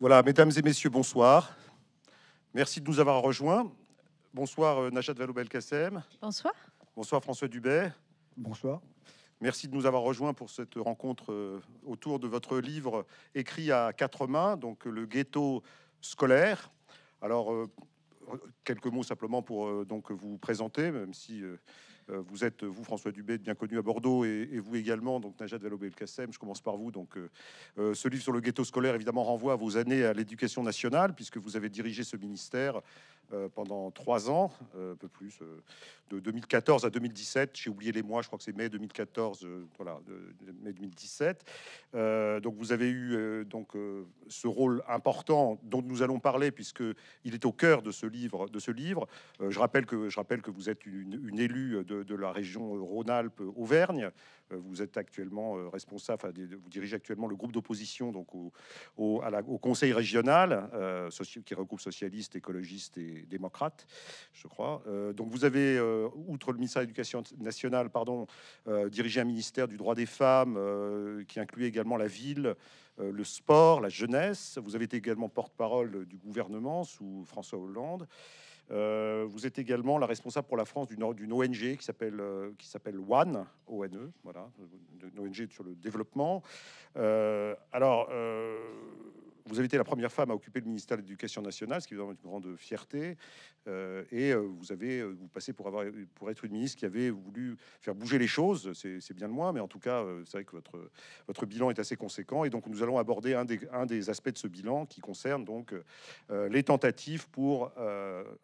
Voilà, mesdames et messieurs, bonsoir. Merci de nous avoir rejoints. Bonsoir euh, Najat Vallaud-Belkacem. Bonsoir. Bonsoir François Dubet. Bonsoir. Merci de nous avoir rejoints pour cette rencontre euh, autour de votre livre écrit à quatre mains, donc euh, Le ghetto scolaire. Alors, quelques mots simplement pour donc vous présenter, même si euh, vous êtes, vous, François Dubé, bien connu à Bordeaux, et, vous également, donc Najat Vallaud-Belkacem, je commence par vous. Donc, euh, euh, ce livre sur le ghetto scolaire, évidemment, renvoie à vos années à l'éducation nationale, puisque vous avez dirigé ce ministère euh, pendant trois ans, euh, un peu plus, euh, de 2014 à 2017. J'ai oublié les mois, je crois que c'est mai 2014, voilà, mai 2017. donc vous avez eu donc ce rôle important dont nous allons parler puisque il est au cœur de ce livre. De ce livre, je rappelle que je rappelle que vous êtes une, élue de la région Rhône-Alpes Auvergne. Euh, vous êtes actuellement euh, responsable, vous dirigez actuellement le groupe d'opposition donc au, Conseil régional, euh, qui regroupe socialistes, écologistes et démocrates, je crois. Euh, donc vous avez, outre le ministère de l'Éducation nationale, pardon, dirigé un ministère du droit des femmes qui inclut également la ville, le sport, la jeunesse. Vous avez été également porte-parole du gouvernement sous François Hollande. Euh, vous êtes également la responsable pour la France d'une ONG qui s'appelle euh, qui s'appelle ONE, ONE, voilà, une ONG sur le développement. Euh, alors, vous avez été la première femme à occuper le ministère de l'Éducation nationale, ce qui est vraiment une grande fierté. Euh, et euh, vous avez, euh, vous passez pour avoir, pour être une ministre qui avait voulu faire bouger les choses. C'est bien le moins, mais en tout cas, c'est vrai que votre votre bilan est assez conséquent. Et donc, nous allons aborder un des un des aspects de ce bilan qui concerne donc les tentatives pour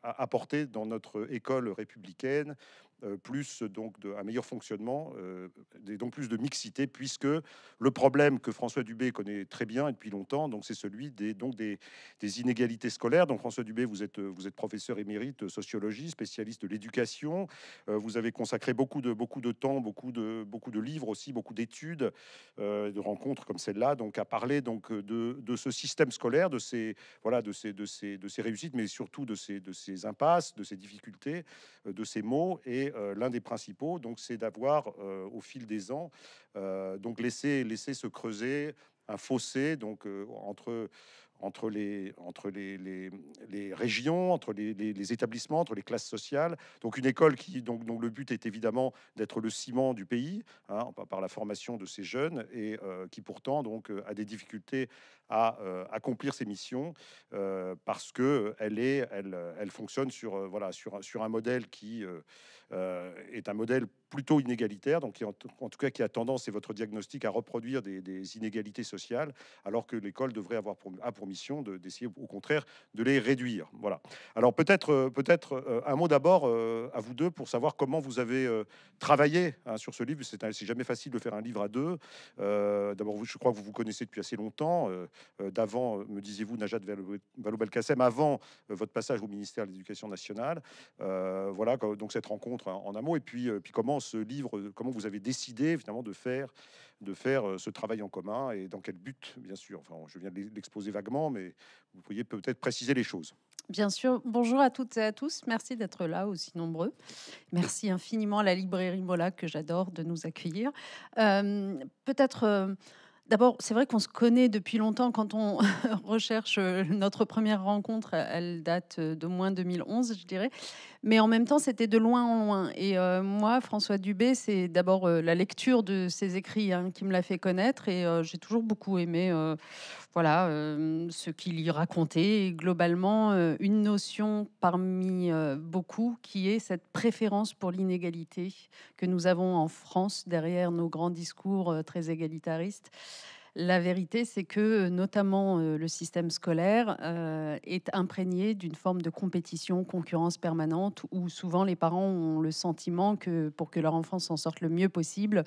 apporter dans notre école républicaine euh, plus donc un meilleur fonctionnement euh, et donc plus de mixité, puisque le problème que François Dubé connaît très bien et depuis longtemps, donc c'est celui des, donc des, des, inégalités scolaires. Donc François Dubé, vous êtes, vous êtes professeur émérite, euh, sociologie, spécialiste de l'éducation. vous avez consacré beaucoup de, beaucoup de temps, beaucoup de, beaucoup de livres aussi, beaucoup d'études, de rencontres comme celle-là, donc à parler donc de, de, ce système scolaire, de ces voilà, de ces, de ces, de ces réussites, mais surtout de ces, de ces impasses, de ces difficultés, de ces maux et euh, l'un des principaux, donc, c'est d'avoir euh, au fil des ans, euh, donc laisser, laisser se creuser un fossé donc entre entre les entre les, les, régions, entre les, établissements, entre les classes sociales. Donc une école qui donc dont le but est évidemment d'être le ciment du pays hein, par la formation de ces jeunes et qui pourtant donc a des difficultés à euh, accomplir ses missions euh, parce que elle est, elle, fonctionne sur euh, voilà sur sur un modèle qui est un modèle plutôt inégalitaire, donc en, tout cas qui a tendance, c'est votre diagnostic, à reproduire des, inégalités sociales, alors que l'école devrait avoir pour, mission d'essayer au contraire de les réduire. Voilà. Alors peut-être peut-être un mot d'abord à vous deux pour savoir comment vous avez travaillé hein, sur ce livre. C'est jamais facile de faire un livre à deux. d'abord, je crois que vous vous connaissez depuis assez longtemps. Euh, d'avant, euh, me disiez-vous, Najat Vallaud-Belkacem, avant euh, votre passage au ministère de l'Éducation nationale. voilà, donc cette rencontre en, amont. Et puis, puis comment ce livre, comment vous avez décidé finalement de faire, de faire ce travail en commun et dans quel but, bien sûr. Enfin, je viens de l'exposer vaguement, mais vous pourriez peut-être préciser les choses. Bien sûr. Bonjour à toutes et à tous. Merci d'être là aussi nombreux. Merci infiniment à la librairie Mola que j'adore de nous accueillir. Peut-être. D'abord, c'est vrai qu'on se connaît depuis longtemps. Quand on recherche euh, notre première rencontre, elle date euh, de moins 2011, je dirais. Mais en même temps, c'était de loin en loin. Et euh, moi, François Dubé, c'est d'abord la lecture de ses écrits hein, qui me l'a fait connaître. Et j'ai toujours beaucoup aimé voilà euh, ce qu'il y racontait, globalement euh, une notion parmi euh, beaucoup qui est cette préférence pour l'inégalité que nous avons en France derrière nos grands discours très égalitaristes. La vérité, c'est que notamment le système scolaire est imprégné d'une forme de compétition, concurrence permanente, où souvent les parents ont le sentiment que pour que leur enfant s'en sorte le mieux possible,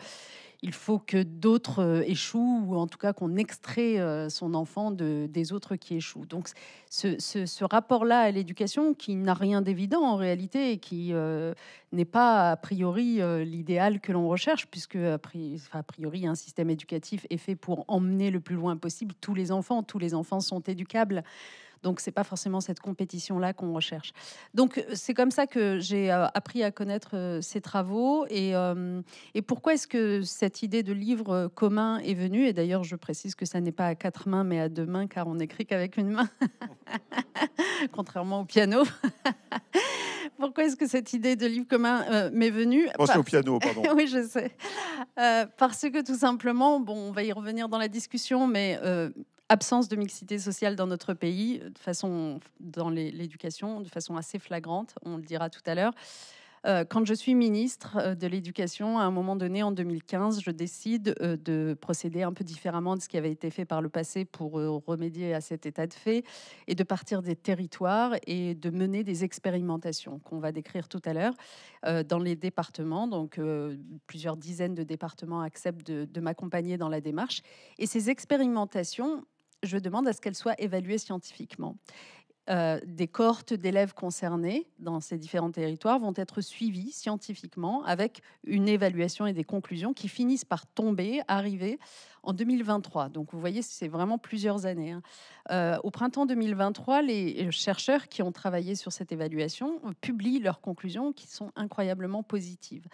il faut que d'autres euh, échouent ou en tout cas qu'on extrait euh, son enfant des autres qui échouent. Donc ce, rapport-là à l'éducation qui n'a rien d'évident en réalité et qui euh, n'est pas a priori l'idéal que l'on recherche puisque a priori un système éducatif est fait pour emmener le plus loin possible tous les enfants. Tous les enfants sont éducables. Donc, ce n'est pas forcément cette compétition-là qu'on recherche. Donc, euh, c'est comme ça que j'ai euh, appris à connaître euh, ces travaux. Et, pourquoi est-ce que cette idée de livre commun est venue Et d'ailleurs, je précise que ça n'est pas à quatre mains, mais à deux mains, car on n'écrit qu'avec une main, contrairement au piano. pourquoi est-ce que cette idée de livre commun m'est venue Pensez au piano, pardon. oui, je sais. parce que tout simplement, bon, on va y revenir dans la discussion, mais absence de mixité sociale dans notre pays, de façon, dans l'éducation, de façon assez flagrante, on le dira tout à l'heure. Euh, quand je suis ministre euh, de l'Éducation, à un moment donné, en 2015, je décide euh, de procéder un peu différemment de ce qui avait été fait par le passé pour remédier à cet état de fait et de partir des territoires et de mener des expérimentations qu'on va décrire tout à l'heure dans les départements. Donc, plusieurs dizaines de départements acceptent de, de m'accompagner dans la démarche. Et ces expérimentations, je demande à ce qu'elle soit évaluée scientifiquement. Euh, des cohortes d'élèves concernés dans ces différents territoires vont être suivies scientifiquement avec une évaluation et des conclusions qui finissent par tomber, arriver en 2023. Donc vous voyez, c'est vraiment plusieurs années. Hein. Euh, au printemps 2023, les chercheurs qui ont travaillé sur cette évaluation publient leurs conclusions qui sont incroyablement positives.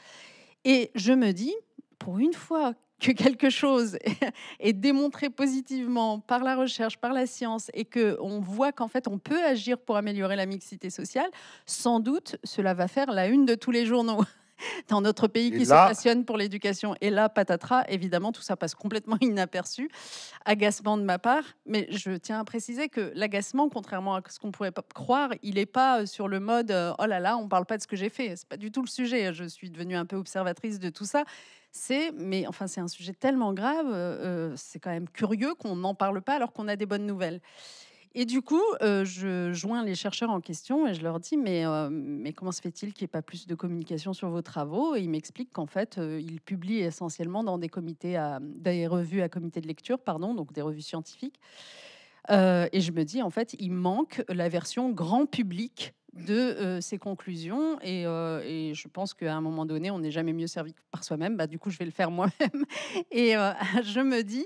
Et je me dis, pour une fois que quelque chose est démontré positivement par la recherche, par la science, et que on voit qu'en fait on peut agir pour améliorer la mixité sociale, sans doute cela va faire la une de tous les journaux dans notre pays qui se passionne pour l'éducation. Et là, patatras, évidemment, tout ça passe complètement inaperçu. Agacement de ma part, mais je tiens à préciser que l'agacement, contrairement à ce qu'on pourrait croire, il n'est pas euh, sur le mode euh, oh là là, on ne parle pas de ce que j'ai fait. C'est pas du tout le sujet. Je suis devenue un peu observatrice de tout ça c'est, mais enfin, c'est un sujet tellement grave, euh, euh, c'est quand même curieux qu'on n'en parle pas alors qu'on a des bonnes nouvelles. Et du coup, euh, je joins les chercheurs en question et je leur dis mais, comment se fait-il qu'il n'y ait pas plus de communication sur vos travaux Et ils m'expliquent qu'en fait, ils publient essentiellement dans des comités, revues à comité de lecture, pardon, donc des revues scientifiques. et je me dis en fait, il manque la version grand public de euh, ces ses conclusions. Euh, et, je pense qu'à un moment donné, on n'est jamais mieux servi que par soi-même. Bah, du coup, je vais le faire moi-même. Et euh, je me dis,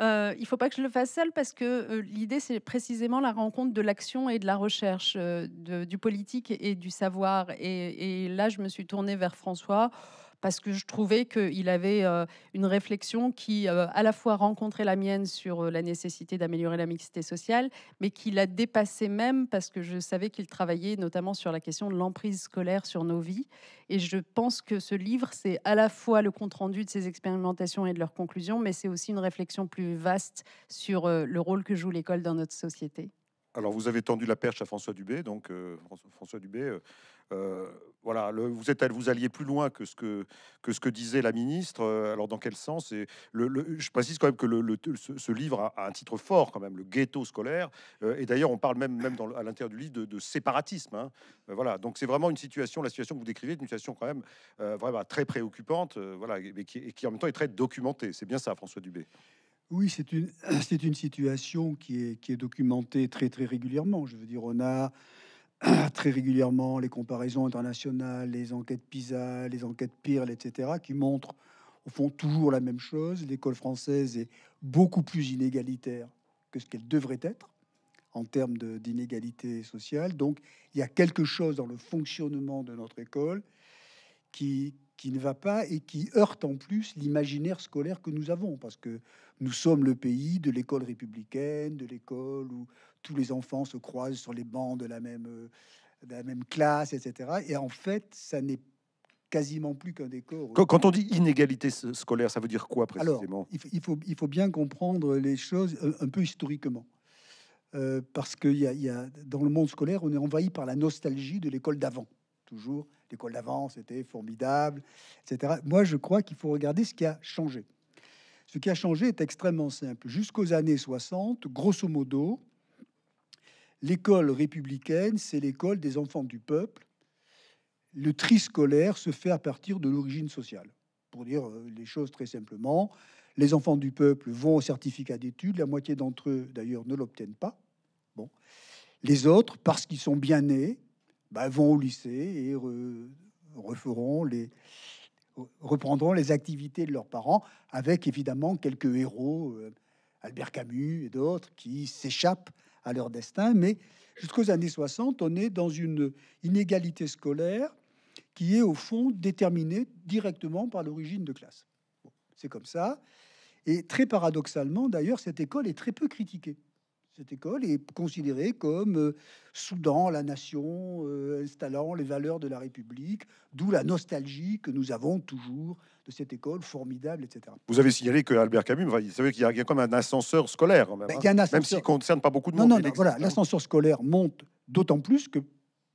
il faut pas que je le fasse seul parce que l'idée, c'est précisément la rencontre de l'action et de la recherche, du politique et du savoir. Et, et là, je me suis tournée vers François parce que je trouvais qu'il avait euh, une réflexion qui euh, à la fois rencontrait la mienne sur euh, la nécessité d'améliorer la mixité sociale, mais qui la dépassait même parce que je savais qu'il travaillait notamment sur la question de l'emprise scolaire sur nos vies. Et je pense que ce livre, c'est à la fois le compte-rendu de ces expérimentations et de leurs conclusions, mais c'est aussi une réflexion plus vaste sur le rôle que joue l'école dans notre société. Alors, vous avez tendu la perche à François Dubé. Donc, François Dubé, euh, voilà, vous, êtes, vous alliez plus loin que ce que, disait la ministre. Euh, alors, dans quel sens Je précise quand même que ce, livre a, un titre fort, quand même, le ghetto scolaire. Euh, et d'ailleurs, on parle même, à l'intérieur du livre de, séparatisme. Hein. voilà, donc c'est vraiment une situation, la situation que vous décrivez, une situation quand même vraiment très préoccupante, voilà, qui, en même temps est très documentée. C'est bien ça, François Dubé. Oui, c'est une, situation qui est, qui est documentée très, très régulièrement. Je veux dire, on a très régulièrement les comparaisons internationales, les enquêtes PISA, les enquêtes PIRL, etc., qui montrent au fond toujours la même chose. L'école française est beaucoup plus inégalitaire que ce qu'elle devrait être en termes d'inégalité sociale. Donc il y a quelque chose dans le fonctionnement de notre école qui, qui ne va pas et qui heurte en plus l'imaginaire scolaire que nous avons, parce que nous sommes le pays de l'école républicaine, de l'école où tous les enfants se croisent sur les bancs de la même, euh, classe, etc. Et en fait, ça n'est quasiment plus qu'un décor. Quand, on dit inégalité scolaire, ça veut dire quoi précisément il, faut, bien comprendre les choses euh, un, peu historiquement. Euh, parce que y dans le monde scolaire, on est envahi par la nostalgie de l'école d'avant. Toujours, l'école d'avant, c'était formidable, etc. Moi, je crois qu'il faut regarder ce qui a changé. Ce qui a changé est extrêmement simple. Jusqu'aux années 60, grosso modo, L'école républicaine, c'est l'école des enfants du peuple. Le tri scolaire se fait à partir de l'origine sociale. Pour dire euh, les choses très simplement, les enfants du peuple vont au certificat d'études, la moitié d'entre eux d'ailleurs ne l'obtiennent pas. Bon. Les autres, parce qu'ils sont bien nés, bah, vont au lycée et reprendront les activités de leurs parents, avec évidemment quelques héros, euh, Albert Camus et d'autres, qui s'échappent à leur destin. Mais jusqu'aux années 60, on est dans une inégalité scolaire qui est au fond déterminée directement par l'origine de classe. C'est comme ça. Et très paradoxalement, d'ailleurs, cette école est très peu critiquée. Cette école est considérée comme euh, soudant la nation, euh, installant les valeurs de la République, d'où la nostalgie que nous avons toujours de cette école formidable, etc. Vous avez signalé que Albert Camus, vous savez qu'il y, a comme un ascenseur scolaire, même, ben, hein. ascenseur. même s'il ne concerne pas beaucoup de monde. Non, non, voilà, hein. l'ascenseur scolaire monte d'autant plus que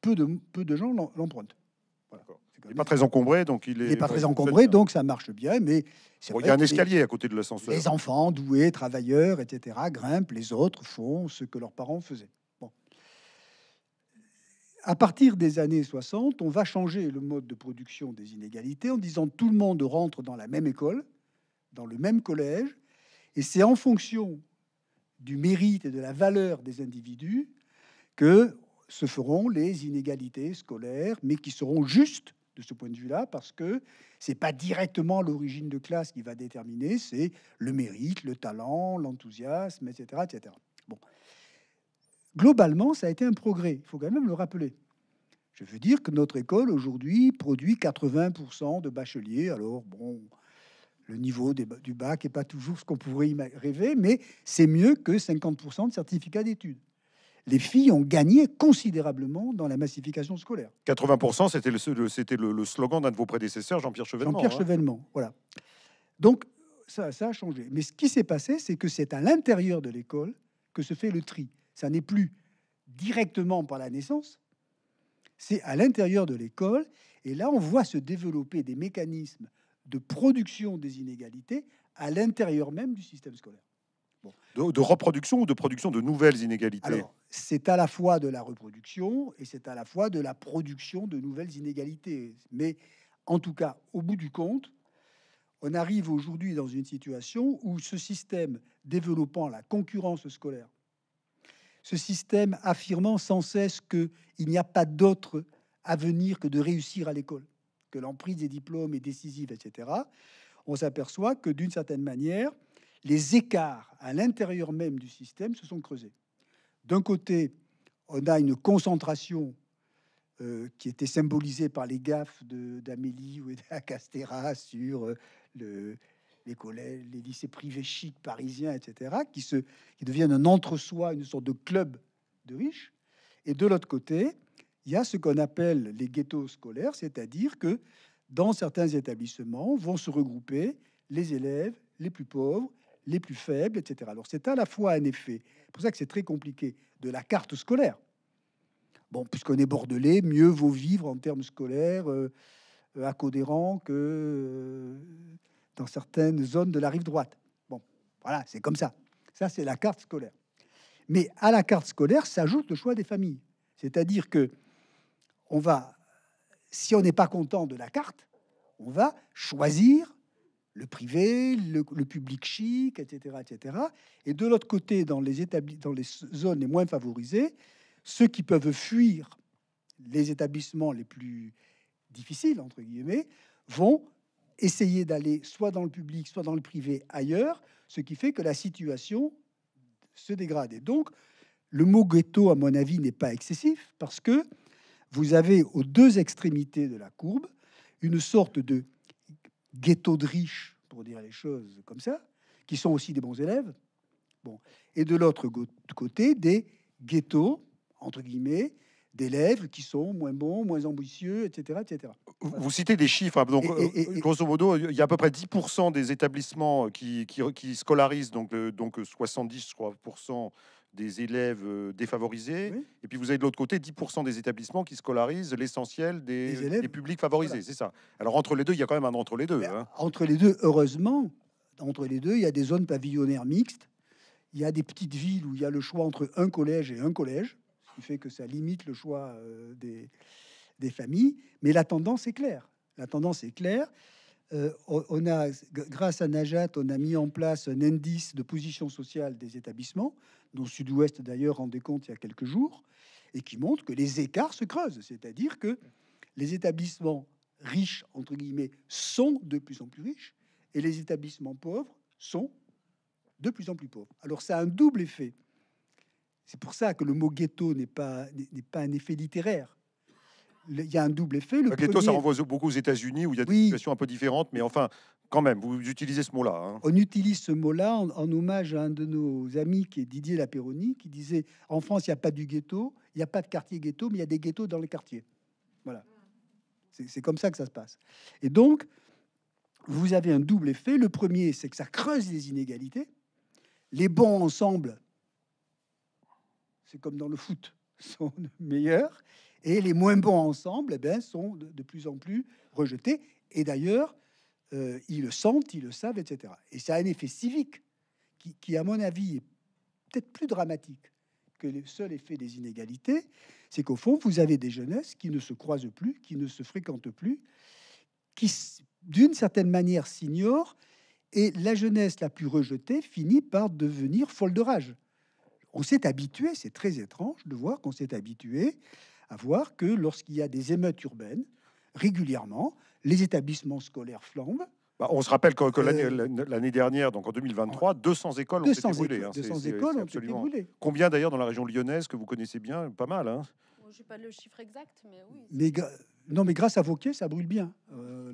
peu de, peu de gens l'empruntent. D'accord. Il n'est pas très encombré, donc il est. n'est pas très encombré, donc ça marche bien, mais Il y a un escalier à côté de l'ascenseur. Les enfants, doués, travailleurs, etc., grimpent, les autres font ce que leurs parents faisaient. Bon. À partir des années 60, on va changer le mode de production des inégalités en disant tout le monde rentre dans la même école, dans le même collège, et c'est en fonction du mérite et de la valeur des individus que se feront les inégalités scolaires, mais qui seront justes de ce point de vue-là, parce que ce n'est pas directement l'origine de classe qui va déterminer, c'est le mérite, le talent, l'enthousiasme, etc., etc. Bon, globalement, ça a été un progrès. Il faut quand même le rappeler. Je veux dire que notre école aujourd'hui produit 80% de bacheliers. Alors bon, le niveau du bac n'est pas toujours ce qu'on pourrait y rêver, mais c'est mieux que 50% de certificats d'études les filles ont gagné considérablement dans la massification scolaire. 80%, c'était le, c'était le, slogan d'un de vos prédécesseurs, Jean-Pierre Chevènement. Jean-Pierre hein. Chevènement, voilà. Donc, ça a changé. Mais ce qui s'est passé, c'est que c'est à l'intérieur de l'école que se fait le tri. Ça n'est plus directement par la naissance, c'est à l'intérieur de l'école. Et là, on voit se développer des mécanismes de production des inégalités à l'intérieur même du système scolaire. De, reproduction ou de production de nouvelles inégalités C'est à la fois de la reproduction et c'est à la fois de la production de nouvelles inégalités. Mais en tout cas, au bout du compte, on arrive aujourd'hui dans une situation où ce système développant la concurrence scolaire, ce système affirmant sans cesse que il n'y a pas d'autre avenir que de réussir à l'école, que l'emprise des diplômes est décisive, etc., on s'aperçoit que d'une certaine manière, les écarts à l'intérieur même du système se sont creusés. D'un côté, on a une concentration euh, qui était symbolisée par les gaffes d'Amélie ou d'Acastera sur euh, le, les collèges, les lycées privés chics parisiens, etc., qui deviennent un entre-soi, une sorte de club de riches. Et de l'autre côté, il y a ce qu'on appelle les ghettos scolaires, c'est-à-dire que dans certains établissements vont se regrouper les élèves les plus pauvres les plus faibles, etc. Alors c'est à la fois un effet, pour ça que c'est très compliqué, de la carte scolaire. Bon, puisqu'on est bordelais, mieux vaut vivre en termes scolaires à euh, euh, Codéran que euh, dans certaines zones de la rive droite. Bon, voilà, c'est comme ça. Ça, c'est la carte scolaire. Mais à la carte scolaire s'ajoute le choix des familles. C'est-à-dire que on va, si on n'est pas content de la carte, on va choisir le privé, le, public chic, etc., etc. Et de l'autre côté, dans les, dans les zones les moins favorisées, ceux qui peuvent fuir les établissements les plus difficiles, entre guillemets, vont essayer d'aller soit dans le public, soit dans le privé ailleurs, ce qui fait que la situation se dégrade. Et donc, le mot ghetto, à mon avis, n'est pas excessif, parce que vous avez aux deux extrémités de la courbe une sorte de ghettos de riches, pour dire les choses comme ça, qui sont aussi des bons élèves. Bon. Et de l'autre côté, des ghettos, entre guillemets, d'élèves qui sont moins bons, moins ambitieux, etc. etc. Vous citez des chiffres. Hein, donc, euh, grosso modo, il y a à peu près 10% des établissements qui, qui, scolarisent, donc, euh, donc 70, je crois, des élèves euh, défavorisés. Et puis vous avez de l'autre côté 10% des établissements qui scolarisent l'essentiel des, publics favorisés, c'est ça. Alors entre les deux, il y a quand même un entre les deux. Hein. Entre les deux, heureusement, entre les deux, il y a des zones pavillonnaires mixtes. Il y a des petites villes où il y a le choix entre un collège et un collège, ce qui fait que ça limite le choix euh, des, des familles. Mais la tendance est claire. La tendance est claire. Euh, on a, grâce à Najat, on a mis en place un indice de position sociale des établissements dont Sud-Ouest d'ailleurs rendait compte il y a quelques jours, et qui montre que les écarts se creusent, c'est-à-dire que les établissements riches, entre guillemets, sont de plus en plus riches, et les établissements pauvres sont de plus en plus pauvres. Alors ça a un double effet. C'est pour ça que le mot ghetto n'est pas, n'est pas un effet littéraire il y a un double effet. Le ghetto, ça renvoie beaucoup aux États-Unis où il y a des situations un peu différentes, mais enfin, quand même, vous utilisez ce mot-là. Hein. On utilise ce mot-là en, hommage à un de nos amis qui est Didier Lapéroni, qui disait En France, il n'y a pas du ghetto, il n'y a pas de quartier ghetto, mais il y a des ghettos dans les quartiers. Voilà. C'est comme ça que ça se passe. Et donc, vous avez un double effet. Le premier, c'est que ça creuse les inégalités. Les bons ensemble, c'est comme dans le foot, sont meilleurs. Et les moins bons ensemble eh ben, sont de, plus en plus rejetés. Et d'ailleurs, euh, ils le sentent, ils le savent, etc. Et ça a un effet civique qui, qui à mon avis, est peut-être plus dramatique que le seul effet des inégalités. C'est qu'au fond, vous avez des jeunesses qui ne se croisent plus, qui ne se fréquentent plus, qui, d'une certaine manière, s'ignorent. Et la jeunesse la plus rejetée finit par devenir folle de rage. On s'est habitué, c'est très étrange de voir qu'on s'est habitué à voir que lorsqu'il y a des émeutes urbaines, régulièrement, les établissements scolaires flambent. Bah, on se rappelle que, euh, l'année dernière, donc en 2023, 200 écoles ont été brûlées. 200 écoles hein, ont été brûlées. Combien d'ailleurs dans la région lyonnaise que vous connaissez bien Pas mal. Hein je pas le chiffre exact, mais oui. non, mais grâce à Vauquier, ça brûle bien. je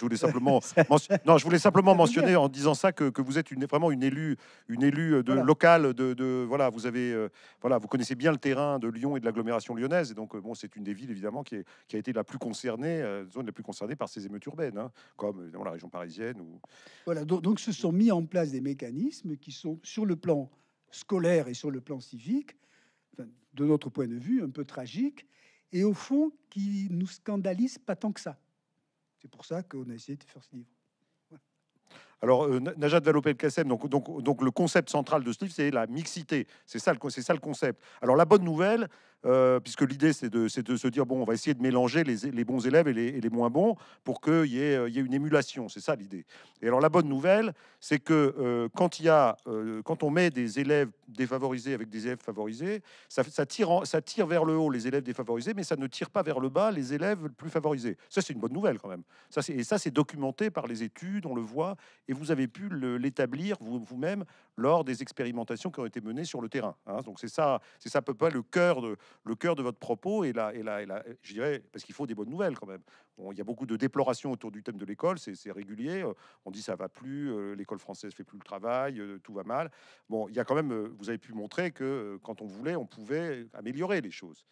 voulais simplement. mentionner en disant ça que, vous êtes vraiment une élue, une élue euh, de locale. De, voilà, vous avez euh, voilà, vous connaissez bien le terrain de Lyon et de l'agglomération lyonnaise. Et donc euh, bon, c'est une des villes évidemment qui, a été la plus concernée, zone la plus concernée par ces émeutes urbaines, hein, comme dans la région parisienne. Voilà. Donc, donc se sont mis en place des mécanismes qui sont sur le plan scolaire et sur le plan civique de notre point de vue, un peu tragique, et au fond, qui nous scandalise pas tant que ça. C'est pour ça qu'on a essayé de faire ce livre. Alors, euh, Najat vallaud kassem donc, donc, le concept central de ce livre, c'est la mixité. C'est ça, c'est ça le concept. Alors, la bonne nouvelle, euh, puisque l'idée c'est de, de, se dire bon, on va essayer de mélanger les, les bons élèves et les, les, moins bons pour qu'il y, ait, euh, y une émulation. C'est ça l'idée. Et alors la bonne nouvelle, c'est que euh, quand y a, quand on met des élèves défavorisés avec des élèves favorisés, ça, ça tire, ça tire vers le haut les élèves défavorisés, mais ça ne tire pas vers le bas les élèves plus favorisés. Ça c'est une bonne nouvelle quand même. Ça, et ça c'est documenté par les études, on le voit, et vous avez pu l'établir vous-même lors des expérimentations qui ont été menées sur le terrain. Hein. Donc c'est ça, c'est ça peut pas le cœur de le cœur de votre propos et là et là je dirais parce qu'il faut des bonnes nouvelles quand même. il y a beaucoup de déplorations autour du thème de l'école, c'est régulier. On dit ça va plus, euh, l'école française fait plus le travail, euh, tout va mal. Bon, il y a quand même, euh, vous avez pu montrer que quand on voulait, on pouvait améliorer les choses.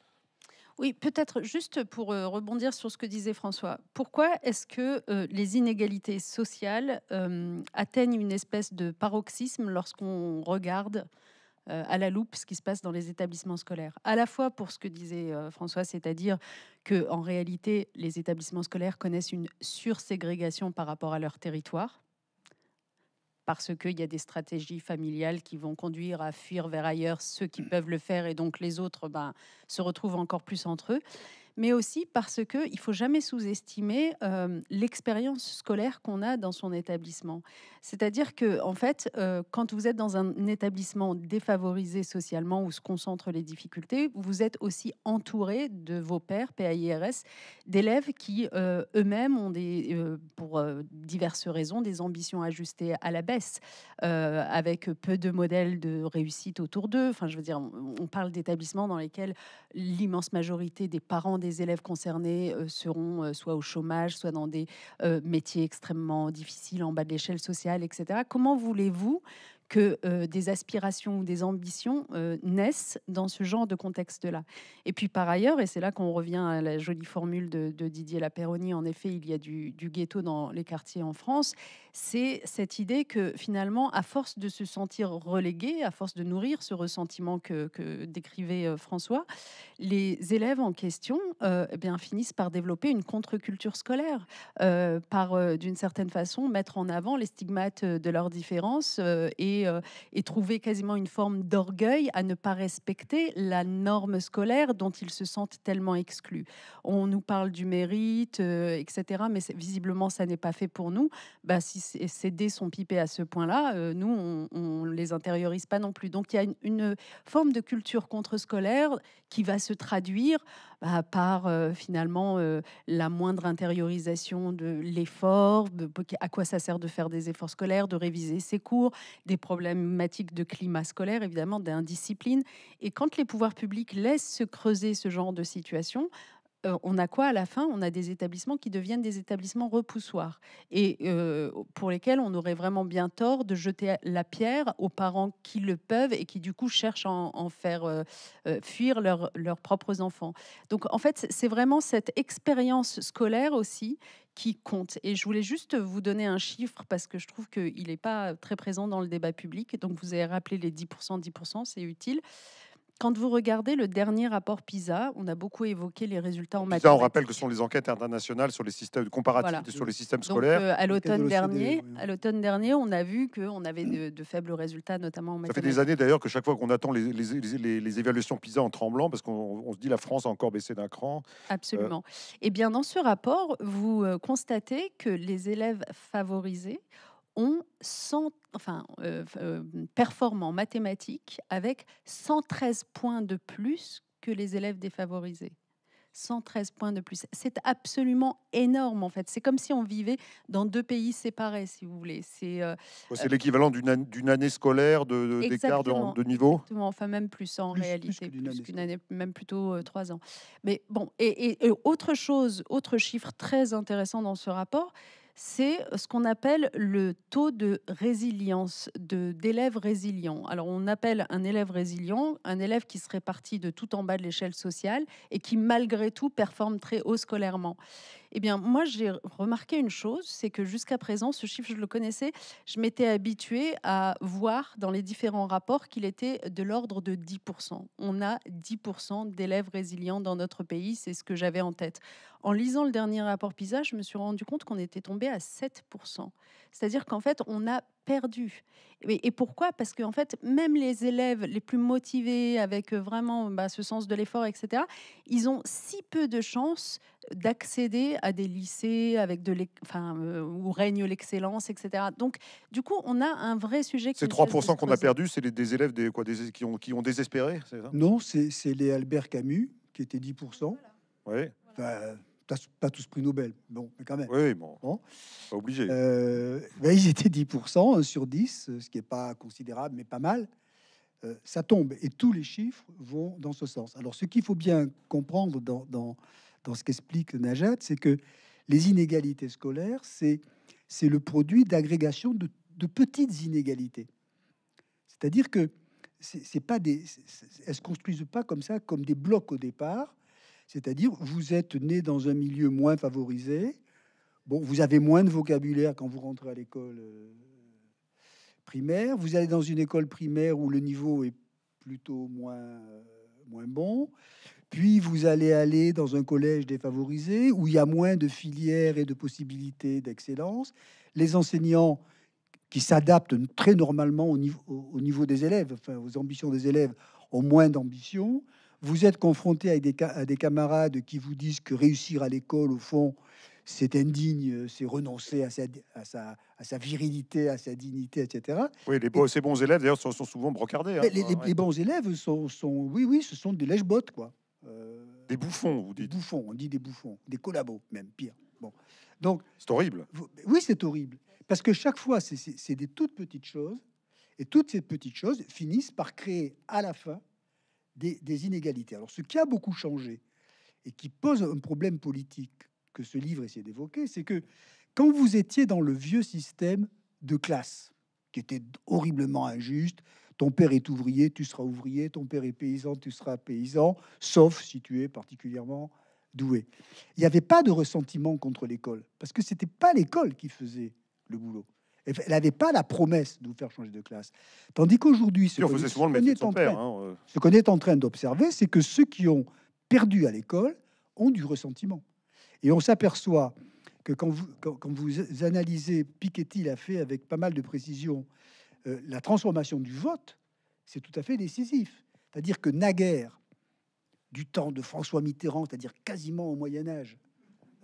Oui, peut-être juste pour euh, rebondir sur ce que disait François. Pourquoi est-ce que euh, les inégalités sociales euh, atteignent une espèce de paroxysme lorsqu'on regarde à la loupe ce qui se passe dans les établissements scolaires. À la fois pour ce que disait François, c'est-à-dire que en réalité les établissements scolaires connaissent une sur-ségrégation par rapport à leur territoire parce qu'il y a des stratégies familiales qui vont conduire à fuir vers ailleurs ceux qui mmh. peuvent le faire et donc les autres bah, se retrouvent encore plus entre eux mais aussi parce qu'il ne faut jamais sous-estimer euh, l'expérience scolaire qu'on a dans son établissement. C'est-à-dire que, en fait, euh, quand vous êtes dans un établissement défavorisé socialement où se concentrent les difficultés, vous êtes aussi entouré de vos pairs, PAIRS, d'élèves qui euh, eux-mêmes ont des, pour diverses raisons, des ambitions ajustées à la baisse, avec peu de modèles de réussite autour d'eux. Enfin, je veux dire, on parle d'établissements dans lesquels l'immense majorité des parents des les élèves concernés euh, seront euh, soit au chômage, soit dans des euh, métiers extrêmement difficiles en bas de l'échelle sociale, etc. Comment voulez-vous que euh, des aspirations ou des ambitions euh, naissent dans ce genre de contexte-là. Et puis par ailleurs, et c'est là qu'on revient à la jolie formule de, Didier Laperroni, en effet, il y a du, ghetto dans les quartiers en France, c'est cette idée que finalement, à force de se sentir relégué, à force de nourrir ce ressentiment que, décrivait euh, François, les élèves en question eh bien, finissent par développer une contre-culture scolaire, par d'une certaine façon mettre en avant les stigmates de leurs différences et euh, et, trouver quasiment une forme d'orgueil à ne pas respecter la norme scolaire dont ils se sentent tellement exclus. On nous parle du mérite, euh, etc., mais visiblement, ça n'est pas fait pour nous. Bah, si ces dés sont pipés à ce point-là, euh, nous, on ne les intériorise pas non plus. Donc, il y a une, une forme de culture contre-scolaire qui va se traduire à par euh, finalement euh, la moindre intériorisation de l'effort, à quoi ça sert de faire des efforts scolaires, de réviser ses cours, des problématiques de climat scolaire, évidemment, d'indiscipline. Et quand les pouvoirs publics laissent se creuser ce genre de situation, on a quoi à la fin On a des établissements qui deviennent des établissements repoussoirs et pour lesquels on aurait vraiment bien tort de jeter la pierre aux parents qui le peuvent et qui du coup cherchent à en, faire fuir leurs propres enfants. Donc en fait, c'est vraiment cette expérience scolaire aussi qui compte. Et je voulais juste vous donner un chiffre parce que je trouve qu'il n'est pas très présent dans le débat public. Donc vous avez rappelé les 10%, 10%, c'est utile. Quand vous regardez le dernier rapport PISA, on a beaucoup évoqué les résultats en PISA, on rappelle que ce sont les enquêtes internationales sur les systèmes comparatifs sur les systèmes scolaires. Euh, à l'automne dernier, à l'automne dernier, on a vu qu'on avait de, faibles résultats, notamment en matière... Ça fait des années d'ailleurs que chaque fois qu'on attend les, évaluations PISA en tremblant, parce qu'on se dit la France a encore baissé d'un cran. Euh. Absolument. Et eh bien dans ce rapport, vous euh, constatez que les élèves favorisés ont enfin, euh, euh, en mathématiques avec 113 points de plus que les élèves défavorisés. 113 points de plus. C'est absolument énorme en fait. C'est comme si on vivait dans deux pays séparés, si vous voulez. C'est euh, l'équivalent d'une année scolaire de, d'écart de, niveau. Exactement. Enfin même plus en réalité, année, même plutôt trois ans. Mais bon, et, autre chose, autre chiffre très intéressant dans ce rapport, c'est ce qu'on appelle le taux de résilience, d'élèves résilients. Alors on appelle un élève résilient un élève qui serait parti de tout en bas de l'échelle sociale et qui malgré tout performe très haut scolairement. Eh bien, moi, j'ai remarqué une chose, c'est que jusqu'à présent, ce chiffre, je le connaissais, je m'étais habituée à voir dans les différents rapports qu'il était de l'ordre de 10%. On a 10% d'élèves résilients dans notre pays, c'est ce que j'avais en tête. En lisant le dernier rapport PISA, je me suis rendu compte qu'on était tombé à 7%. C'est-à-dire qu'en fait, on a perdu. Et, pourquoi Parce qu'en fait, même les élèves les plus motivés, avec euh, vraiment bah, ce sens de l'effort, etc., ils ont si peu de chances d'accéder à des lycées avec de enfin, euh, où règne l'excellence, etc. Donc, du coup, on a un vrai sujet. Ces 3% qu'on a perdu, c'est des élèves des, quoi, des, qui, ont, qui ont désespéré ça Non, c'est les Albert Camus, qui étaient 10%. Voilà. Oui. pas tous prix Nobel, bon, mais quand même. Oui, bon. Pas obligé. Euh, ils étaient 10% sur 10, ce qui n'est pas considérable, mais pas mal. Euh, ça tombe et tous les chiffres vont dans ce sens. Alors, ce qu'il faut bien comprendre dans, dans, dans ce qu'explique Najat, c'est que les inégalités scolaires, c'est le produit d'agrégation de, petites inégalités. C'est-à-dire que c'est pas des, elles se construisent pas comme ça, comme des blocs au départ. C'est-à-dire, vous êtes né dans un milieu moins favorisé. Bon, vous avez moins de vocabulaire quand vous rentrez à l'école euh, primaire. Vous allez dans une école primaire où le niveau est plutôt moins, euh, moins bon. Puis vous allez aller dans un collège défavorisé où il y a moins de filières et de possibilités d'excellence. Les enseignants qui s'adaptent très normalement au niveau, au niveau des élèves, enfin aux ambitions des élèves, ont moins d'ambition. Vous êtes confronté à des, des camarades qui vous disent que réussir à l'école, au fond, c'est indigne, c'est renoncer à sa, à, sa, virilité, à sa dignité, etc. Oui, les bons, ces bons élèves, d'ailleurs, sont, souvent brocardés. Hein. les, bons élèves sont, sont, oui, oui, ce sont des lèche-bottes, quoi. Euh, des bouffons, ou Des bouffons, on dit des bouffons, des collabos, même pire. Bon, donc c'est horrible. oui, c'est horrible parce que chaque fois, c'est des toutes petites choses et toutes ces petites choses finissent par créer à la fin des, des, inégalités. Alors, ce qui a beaucoup changé et qui pose un problème politique que ce livre essaie d'évoquer, c'est que quand vous étiez dans le vieux système de classe qui était horriblement injuste, ton père est ouvrier, tu seras ouvrier. Ton père est paysan, tu seras paysan, sauf si tu es particulièrement doué. Il n'y avait pas de ressentiment contre l'école, parce que c'était pas l'école qui faisait le boulot. Elle n'avait pas la promesse de vous faire changer de classe. Tandis qu'aujourd'hui, ce qu'on est, en train d'observer, c'est que ceux qui ont perdu à l'école ont du ressentiment. Et on s'aperçoit que quand vous, quand, quand vous analysez, Piketty l'a fait avec pas mal de précision, euh, la transformation du vote, c'est tout à fait décisif. C'est-à-dire que naguère, du temps de François Mitterrand, c'est-à-dire quasiment au Moyen Âge,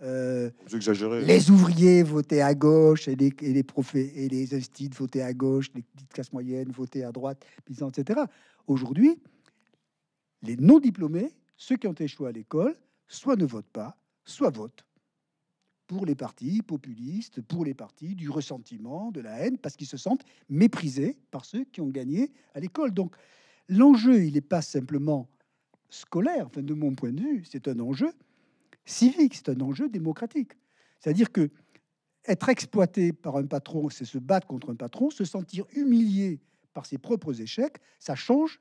euh, hein. les ouvriers votaient à gauche et les, et et les estides votaient à gauche, les petites classes moyennes votaient à droite, etc. Aujourd'hui, les non diplômés, ceux qui ont échoué à l'école, soit ne votent pas, soit votent pour les partis populistes, pour les partis du ressentiment, de la haine, parce qu'ils se sentent méprisés par ceux qui ont gagné à l'école. Donc l'enjeu, il n'est pas simplement scolaire, enfin, de mon point de vue, c'est un enjeu civique, c'est un enjeu démocratique. C'est-à-dire que être exploité par un patron, c'est se battre contre un patron, se sentir humilié par ses propres échecs, ça change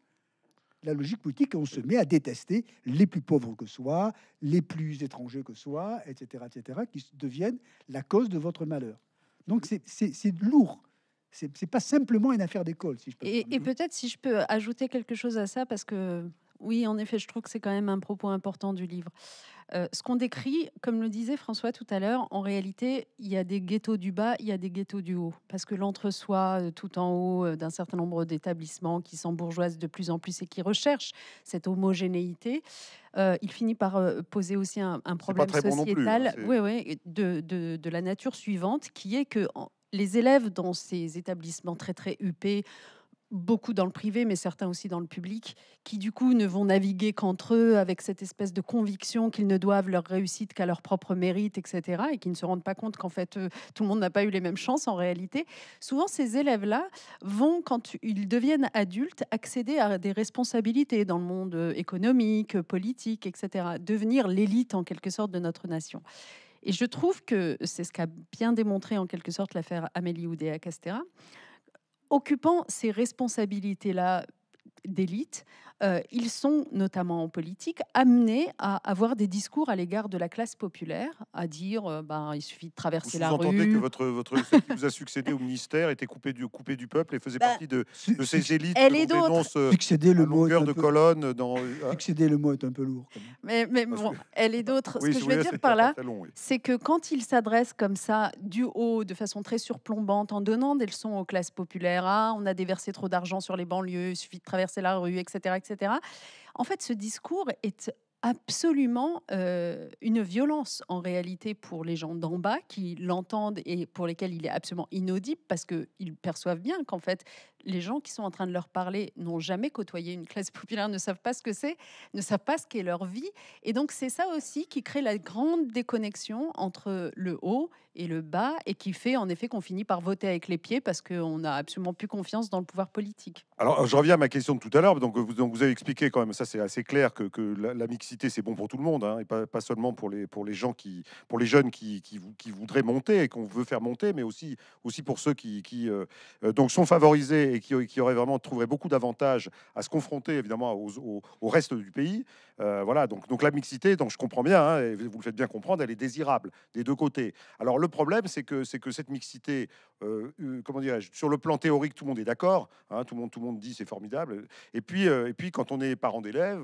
la logique politique on se met à détester les plus pauvres que soient, les plus étrangers que soient, etc., etc., qui deviennent la cause de votre malheur. Donc c'est lourd. C'est pas simplement une affaire d'école, si je peux. et peut-être si je peux ajouter quelque chose à ça, parce que oui, en effet, je trouve que c'est quand même un propos important du livre. Euh, ce qu'on décrit, comme le disait François tout à l'heure, en réalité, il y a des ghettos du bas, il y a des ghettos du haut. Parce que l'entre-soi, euh, tout en haut euh, d'un certain nombre d'établissements qui bourgeoises de plus en plus et qui recherchent cette homogénéité, il finit par poser aussi un, problème hein, sociétal de, la nature suivante, qui est que les élèves dans ces établissements très très huppés beaucoup dans le privé, mais certains aussi dans le public, qui du coup ne vont naviguer qu'entre eux avec cette espèce de conviction qu'ils ne doivent leur réussite qu'à leur propre mérite, etc., et qui ne se rendent pas compte qu'en fait euh, tout le monde n'a pas eu les mêmes chances en réalité. Souvent, ces élèves-là vont, quand ils deviennent adultes, accéder à des responsabilités dans le monde euh, économique, politique, etc., devenir l'élite en quelque sorte de notre nation. Et je trouve que c'est ce qu'a bien démontré en quelque sorte l'affaire Amélie Oudéa-Castera occupant ces responsabilités-là d'élite, euh, ils sont, notamment en politique, amenés à avoir des discours à l'égard de la classe populaire, à dire euh, ben, il suffit de traverser vous la entendez rue. que votre, votre qui vous a succédé au ministère était coupé du, coupé du peuple et faisait bah, partie de, de ces élites qui dénoncent succéder le mot de colonne. Dans, euh, ah. le mot est un peu lourd. Mais, bon, elle est d'autres. Ce que je veux dire par là, c'est que quand ils s'adressent comme ça du haut, de façon très surplombante, en donnant des leçons aux classes populaires, ah, on a déversé trop d'argent sur les banlieues, il suffit de traverser c'est la rue, etc., etc. En fait, ce discours est absolument euh, une violence en réalité pour les gens d'en bas qui l'entendent et pour lesquels il est absolument inaudible parce qu'ils perçoivent bien qu'en fait les gens qui sont en train de leur parler n'ont jamais côtoyé une classe populaire, ne savent pas ce que c'est, ne savent pas ce qu'est leur vie. Et donc c'est ça aussi qui crée la grande déconnexion entre le haut et le bas et qui fait en effet qu'on finit par voter avec les pieds parce qu'on n'a absolument plus confiance dans le pouvoir politique. Alors je reviens à ma question de tout à l'heure. Donc vous, vous avez expliqué quand même, ça c'est assez clair que, que la, la mixité c'est bon pour tout le monde, hein, et pas, seulement pour les, pour les gens qui, pour les jeunes qui, qui, voudraient monter et qu'on veut faire monter, mais aussi, aussi pour ceux qui, euh, donc sont favorisés et qui, qui auraient vraiment trouvé beaucoup d'avantages à se confronter évidemment aux, au, reste du pays. Euh, voilà, donc, donc la mixité, donc je comprends bien, hein, et vous le faites bien comprendre, elle est désirable des deux côtés. Alors le problème, c'est que, c'est que cette mixité, euh, euh, comment dirais-je, sur le plan théorique, tout le monde est d'accord. Hein, tout le monde, tout le monde dit c'est formidable. Et puis, euh, et puis, quand on est parent d'élèves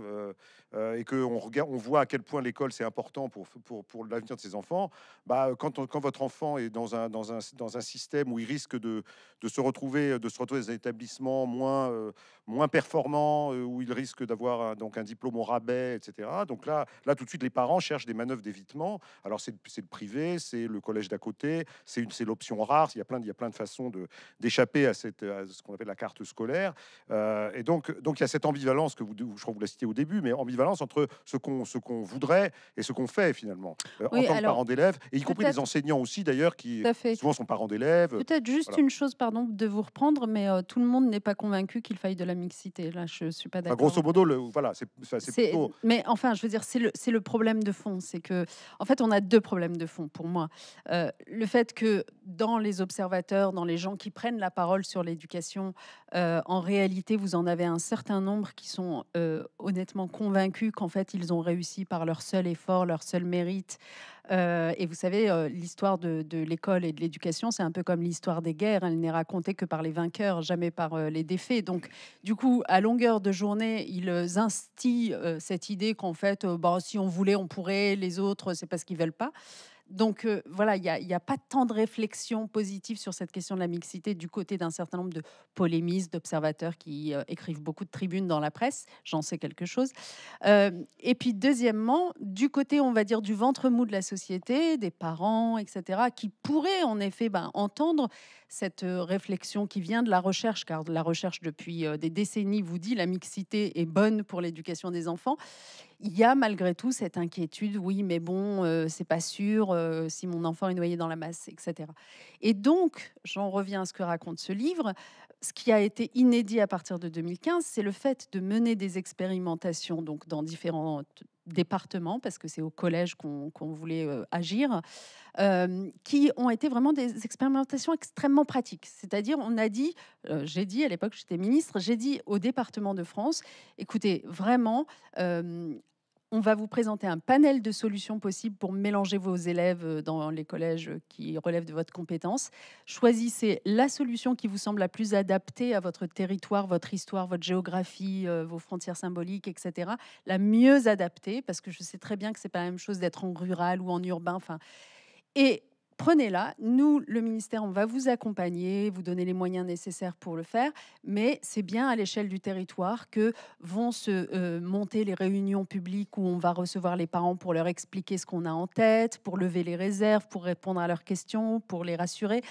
et que on regarde, on voit à quel point l'école c'est important pour pour, l'avenir de ses enfants. Bah, quand quand votre enfant est dans un dans dans un système où il risque de, se retrouver de se retrouver dans des établissements moins moins performant, où il risque d'avoir donc un diplôme au rabais, etc. Donc là, là tout de suite, les parents cherchent des manœuvres d'évitement. Alors c'est le privé, c'est le collège d'à côté, c'est l'option rare. Il y a plein il y a plein de façons de, d'échapper à, cette, ce qu'on appelle la carte scolaire. Euh, et donc, donc, il y a cette ambivalence que vous, je crois que vous la citez au début, mais ambivalence entre ce qu'on, ce qu'on voudrait et ce qu'on fait finalement euh, en tant que parent d'élève, et y compris les enseignants aussi d'ailleurs, qui souvent sont parents d'élèves. Peut-être juste une chose, pardon, de vous reprendre, mais euh, tout le monde n'est pas convaincu qu'il faille de la mixité. Là, je suis pas d'accord. grosso modo, le, voilà, c'est, Mais enfin, je veux dire, c'est le, c'est le problème de fond. C'est que, en fait, on a deux problèmes de fond pour moi. le fait que dans les observations, dans les gens qui prennent la parole sur l'éducation, euh, en réalité, vous en avez un certain nombre qui sont euh, honnêtement convaincus qu'en fait, ils ont réussi par leur seul effort, leur seul mérite. Euh, et vous savez, l'histoire de, l'école et de l'éducation, c'est un peu comme l'histoire des guerres. Elle n'est racontée que par les vainqueurs, jamais par les défaits. Donc, du coup, à longueur de journée, ils instillent cette idée qu'en fait, bah, si on voulait, on pourrait. Les autres, c'est parce qu'ils veulent pas donc euh, voilà, il n'y a, pas tant de réflexion positive sur cette question de la mixité du côté d'un certain nombre de polémistes, d'observateurs qui euh, écrivent beaucoup de tribunes dans la presse. J'en sais quelque chose. Euh, et puis deuxièmement, du côté, on va dire, du ventre mou de la société, des parents, etc., qui pourraient en effet ben, entendre cette euh, réflexion qui vient de la recherche, car la recherche depuis euh, des décennies vous dit la mixité est bonne pour l'éducation des enfants. Il y a malgré tout cette inquiétude, oui, mais bon, euh, c'est pas sûr si mon enfant est noyé dans la masse, etc. Et donc, j'en reviens à ce que raconte ce livre. Ce qui a été inédit à partir de 2015, c'est le fait de mener des expérimentations donc dans différentes département, parce que c'est au collège qu'on voulait euh, agir, euh, qui ont été vraiment des expérimentations extrêmement pratiques. C'est-à-dire, on a dit, euh, j'ai dit à l'époque, j'étais ministre, j'ai dit au département de France, écoutez, vraiment, on va vous présenter un panel de solutions possibles pour mélanger vos élèves euh, dans les collèges euh, qui relèvent de votre compétence. Choisissez la solution qui vous semble la plus adaptée à votre territoire, votre histoire, votre géographie, euh, vos frontières symboliques, etc. La mieux adaptée, parce que je sais très bien que c'est pas la même chose d'être en rural ou en urbain. Enfin, et prenez-la. Nous, le ministère, on va vous accompagner, vous donner les moyens nécessaires pour le faire, mais c'est bien à l'échelle du territoire que vont se euh, monter les réunions publiques où on va recevoir les parents pour leur expliquer ce qu'on a en tête, pour lever les réserves, pour répondre à leurs questions, pour les rassurer.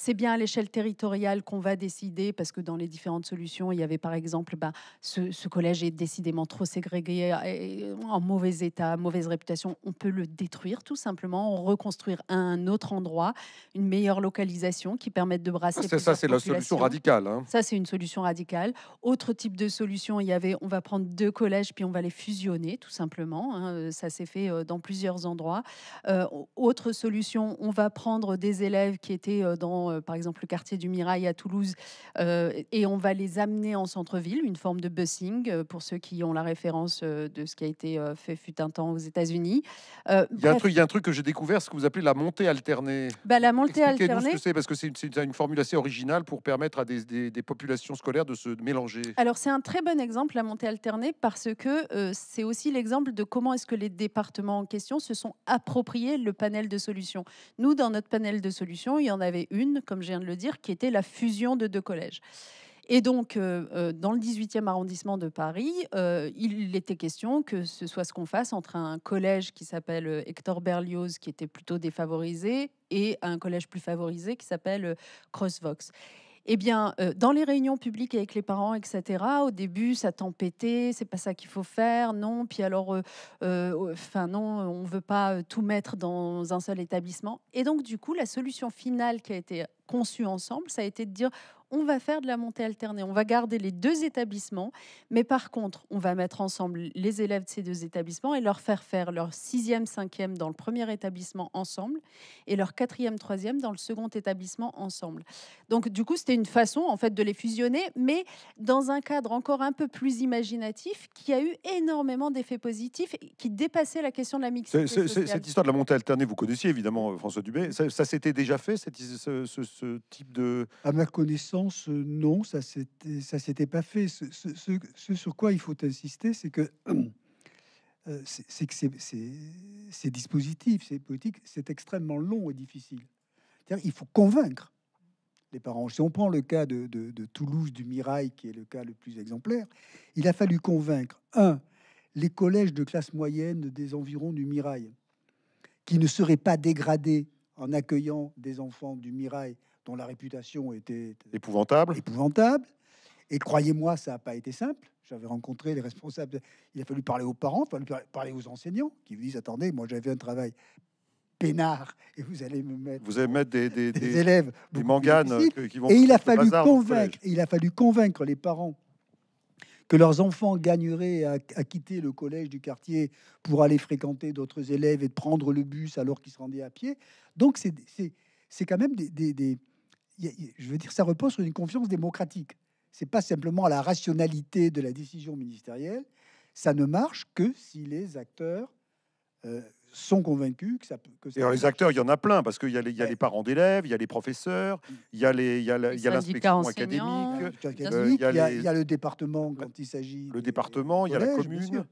C'est bien à l'échelle territoriale qu'on va décider, parce que dans les différentes solutions, il y avait par exemple, bah, ce, collège est décidément trop ségrégué, en mauvais état, mauvaise réputation. On peut le détruire tout simplement, reconstruire un autre endroit, une meilleure localisation qui permette de brasser. c'est ça, c'est la solution radicale. Hein. Ça, c'est une solution radicale. Autre type de solution, il y avait, on va prendre deux collèges puis on va les fusionner tout simplement. Hein. Ça s'est fait euh, dans plusieurs endroits. Euh, autre solution, on va prendre des élèves qui étaient euh, dans euh, par exemple, le quartier du Mirail à Toulouse, euh, et on va les amener en centre-ville, une forme de busing, euh, pour ceux qui ont la référence de ce qui a été fait fut un temps aux États-Unis. il, y a un truc, il y a un truc que j'ai découvert, ce que vous appelez la montée alternée. Bah, la montée alternée. ce que parce que c'est une, formule assez originale pour permettre à des, populations scolaires de se mélanger. Alors, c'est un très bon exemple, la montée alternée, parce que c'est aussi l'exemple de comment est-ce que les départements en question se sont appropriés le panel de solutions. Nous, dans notre panel de solutions, il y en avait une comme je viens de le dire, qui était la fusion de deux collèges. Et donc, euh, euh, dans le 18e arrondissement de Paris, euh, il était question que ce soit ce qu'on fasse entre un collège qui s'appelle Hector Berlioz, qui était plutôt défavorisé, et un collège plus favorisé qui s'appelle Crossvox. Eh bien, euh, dans les réunions publiques avec les parents, etc., au début, ça tempêtait, c'est pas ça qu'il faut faire, non. Puis alors, euh, euh, enfin, non, on veut pas tout mettre dans un seul établissement. Et donc, du coup, la solution finale qui a été conçue ensemble, ça a été de dire on va faire de la montée alternée. On va garder les deux établissements, mais par contre, on va mettre ensemble les élèves de ces deux établissements et leur faire faire leur sixième, cinquième dans le premier établissement ensemble et leur quatrième, troisième dans le second établissement ensemble. Donc, du coup, c'était une façon, en fait, de les fusionner, mais dans un cadre encore un peu plus imaginatif qui a eu énormément d'effets positifs et qui dépassait la question de la mixité. cette histoire de la montée alternée, vous connaissiez évidemment euh, François Dubé. Ça, s'était déjà fait, ce, ce type de. À ma connaissance, euh, non, ça ne s'était pas fait. Ce, sur quoi il faut insister, c'est que euh, c'est que ces, dispositifs, ces politiques, c'est extrêmement long et difficile. Il faut convaincre les parents. Si on prend le cas de, de, Toulouse, du Mirail, qui est le cas le plus exemplaire, il a fallu convaincre, un, les collèges de classe moyenne des environs du Mirail, qui ne seraient pas dégradés en accueillant des enfants du Mirail dont la réputation était épouvantable. épouvantable. Et croyez-moi, ça n'a pas été simple. J'avais rencontré les responsables. Il a fallu parler aux parents, parler aux enseignants qui me disent Attendez, moi j'avais un travail peinard et vous allez me mettre. Vous allez mettre des, élèves, des manganes euh, qui vont. Et il a fallu convaincre. Il a fallu convaincre les parents que leurs enfants gagneraient à, quitter le collège du quartier pour aller fréquenter d'autres élèves et de prendre le bus alors qu'ils se rendaient à pied. Donc c'est quand même des, je veux dire, ça repose sur une confiance démocratique. C'est pas simplement la rationalité de la décision ministérielle. Ça ne marche que si les acteurs sont convaincus que ça peut. Alors, les acteurs, il y en a plein, parce qu'il y a les, y a les parents d'élèves, il y a les professeurs, il y a l'inspection académique, il y a le département quand il s'agit. Le département, il y a la commune.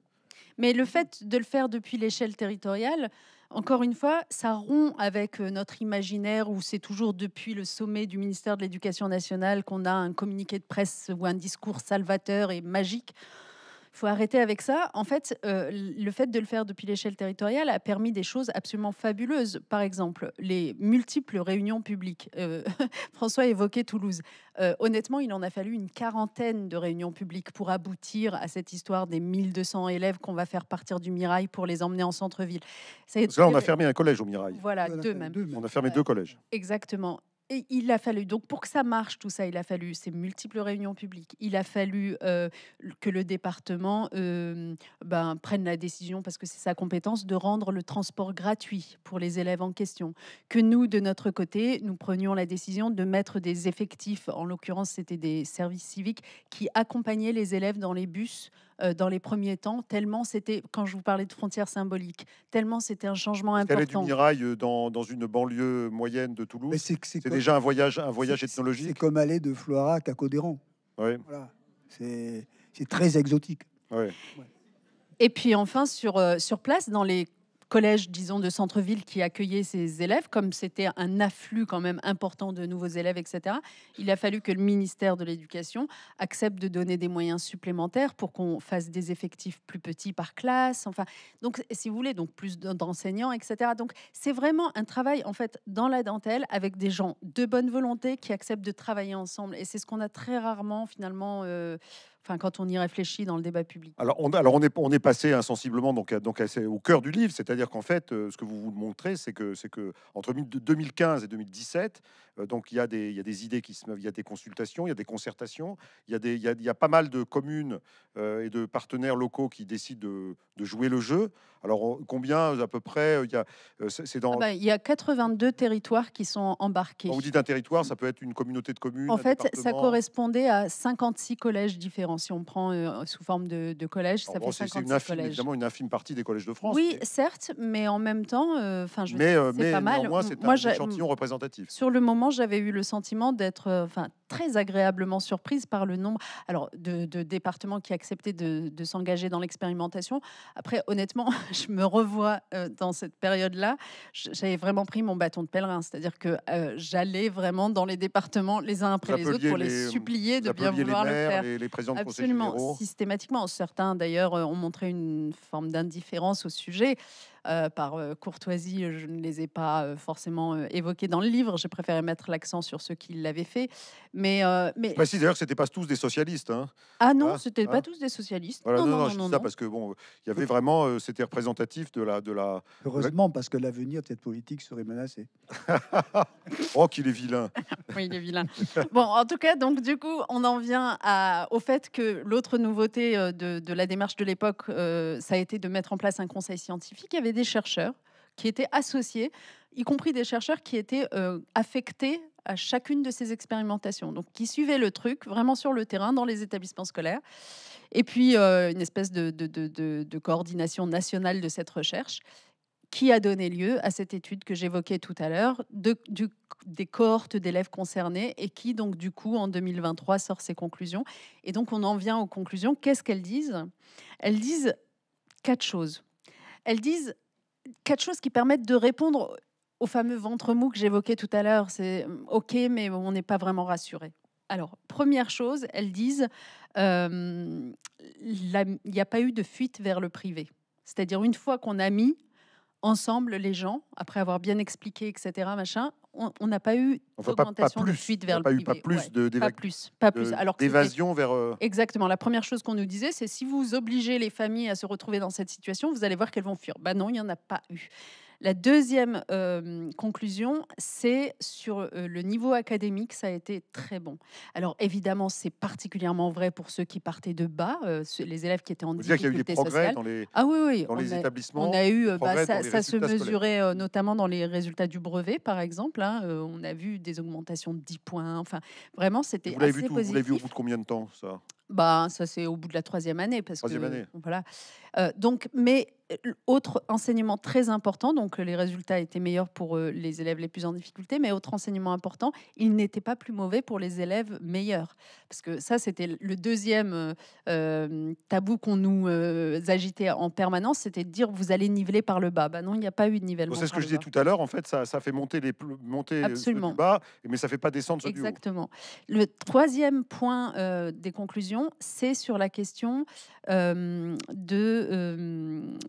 Mais le fait de le faire depuis l'échelle territoriale, encore une fois, ça rompt avec euh, notre imaginaire où c'est toujours depuis le sommet du ministère de l'Éducation nationale qu'on a un communiqué de presse ou un discours salvateur et magique faut arrêter avec ça. En fait, euh, le fait de le faire depuis l'échelle territoriale a permis des choses absolument fabuleuses. Par exemple, les multiples réunions publiques. Euh, François évoquait Toulouse. Euh, honnêtement, il en a fallu une quarantaine de réunions publiques pour aboutir à cette histoire des 1200 élèves qu'on va faire partir du Mirail pour les emmener en centre-ville. Là, on a fermé un collège au Mirail. Voilà, deux, même. On a fermé deux collèges. Exactement. Et il a fallu, donc pour que ça marche tout ça, il a fallu ces multiples réunions publiques, il a fallu euh, que le département euh, ben, prenne la décision, parce que c'est sa compétence, de rendre le transport gratuit pour les élèves en question. Que nous, de notre côté, nous prenions la décision de mettre des effectifs, en l'occurrence c'était des services civiques, qui accompagnaient les élèves dans les bus euh, dans les premiers temps, tellement c'était, quand je vous parlais de frontières symboliques, tellement c'était un changement important. est du Mirail euh, dans, dans, une banlieue moyenne de Toulouse, c'est déjà un voyage, un voyage ethnologique. C'est comme aller de Floirac à Codéran. Oui. Voilà. C'est très exotique. Oui. Et puis enfin, sur, euh, sur place, dans les collège, disons, de centre-ville qui accueillait ses élèves, comme c'était un afflux quand même important de nouveaux élèves, etc., il a fallu que le ministère de l'Éducation accepte de donner des moyens supplémentaires pour qu'on fasse des effectifs plus petits par classe, enfin, donc, si vous voulez, donc plus d'enseignants, etc. Donc, c'est vraiment un travail, en fait, dans la dentelle, avec des gens de bonne volonté qui acceptent de travailler ensemble. Et c'est ce qu'on a très rarement, finalement, euh, quand on y réfléchit dans le débat public. Alors, on, alors on, est, on est passé insensiblement donc, donc au cœur du livre, c'est-à-dire qu'en fait, euh, ce que vous vous montrez, c'est que, c'est que entre 2015 et 2017, euh, donc il y, a des, idées qui se il y a des consultations, il y a des concertations, il y a, des, il y a, pas mal de communes euh, et de partenaires locaux qui décident de, jouer le jeu. Alors, combien à peu près il y, a, c'est dans... Ah ben, il y a 82 territoires qui sont embarqués. Quand vous dites un territoire, ça peut être une communauté de communes. En fait, ça correspondait à 56 collèges différents si on prend euh, sous forme de, collège, ça C'est une infime partie des collèges de France. Oui, certes, mais en même temps, euh, enfin, je euh, mais, pas mal. c'est un échantillon représentatif. Sur le moment, j'avais eu le sentiment d'être, enfin, très agréablement surprise par le nombre alors de, départements qui acceptaient de, de s'engager dans l'expérimentation. Après, honnêtement, je me revois dans cette période-là. J'avais vraiment pris mon bâton de pèlerin, c'est-à-dire que j'allais vraiment dans les départements les uns après les autres pour les, supplier de bien vouloir les le faire. Les, les présidents de Absolument, systématiquement. Certains, d'ailleurs, euh, ont montré une forme d'indifférence au sujet. Euh, par euh, courtoisie, je ne les ai pas euh, forcément évoqués dans le livre. J'ai préféré mettre l'accent sur ceux qui l'avaient fait. Mais, mais... Bah si, d'ailleurs, c'était pas tous des socialistes. Hein. Ah non, hein, c'était pas hein. tous des socialistes. non, non, non, non, parce que bon, il y avait vraiment, c'était représentatif de la, de la. Heureusement, parce que l'avenir de cette politique serait menacé. oh, qu'il est vilain. oui, il est vilain. Bon, en tout cas, donc du coup, on en vient à, au fait que l'autre nouveauté de, la démarche de l'époque, ça a été de mettre en place un conseil scientifique. avait des chercheurs qui étaient associés, y compris des chercheurs qui étaient euh, affectés à chacune de ces expérimentations, donc qui suivaient le truc vraiment sur le terrain dans les établissements scolaires. Et puis euh, une espèce de, de, coordination nationale de cette recherche qui a donné lieu à cette étude que j'évoquais tout à l'heure des cohortes d'élèves concernés et qui donc du coup en 2023 sort ses conclusions. Et donc on en vient aux conclusions. Qu'est-ce qu'elles disent Elles disent quatre choses. Elles disent quatre choses qui permettent de répondre au fameux ventre mou que j'évoquais tout à l'heure. C'est euh, OK, mais on n'est pas vraiment rassuré. Alors, première chose, elles disent, euh, il n'y a pas eu de fuite vers le privé. C'est-à-dire, une fois qu'on a mis ensemble les gens, après avoir bien expliqué, etc., machin, on n'a pas eu d'augmentation de fuite vers le privé. pas plus pas pas plus. d'évasion vers. Euh, Exactement. La première chose qu'on nous disait, c'est si vous obligez les familles à se retrouver dans cette situation, vous allez voir qu'elles vont fuir. Ben non, il n'y en a pas eu. La deuxième euh, conclusion, c'est sur euh, le niveau académique, ça a été très bon. Alors évidemment, c'est particulièrement vrai pour ceux qui partaient de bas, euh, les élèves qui étaient en Vous difficulté dire qu'il y a eu des progrès sociale. Dans les, ah oui, oui, établissements. On a eu, bah, ça, se mesurait notamment dans les résultats du brevet, par exemple. Hein, on a vu des augmentations de 10 points. Enfin, vraiment, c'était assez positif. Vous l'avez vu au bout de combien de temps ça bah, ça c'est au bout de la troisième année parce que voilà. donc, mais autre enseignement très important, donc les résultats étaient meilleurs pour les élèves les plus en difficulté, mais autre enseignement important, ils n'étaient pas plus mauvais pour les élèves meilleurs, parce que ça c'était le deuxième tabou qu'on nous agitait en permanence, c'était de dire vous allez niveler par le bas. Bah non, il n'y a pas eu de nivellement. c'est ce que je disais tout à l'heure, en fait, ça, fait monter les plus, monter bas, mais ça fait pas descendre ceux haut. Exactement. Le troisième point des conclusions c'est sur la question de,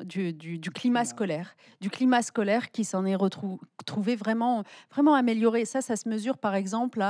du, climat scolaire, du climat scolaire qui s'en est retrouvé vraiment, vraiment amélioré. Ça, ça se mesure par exemple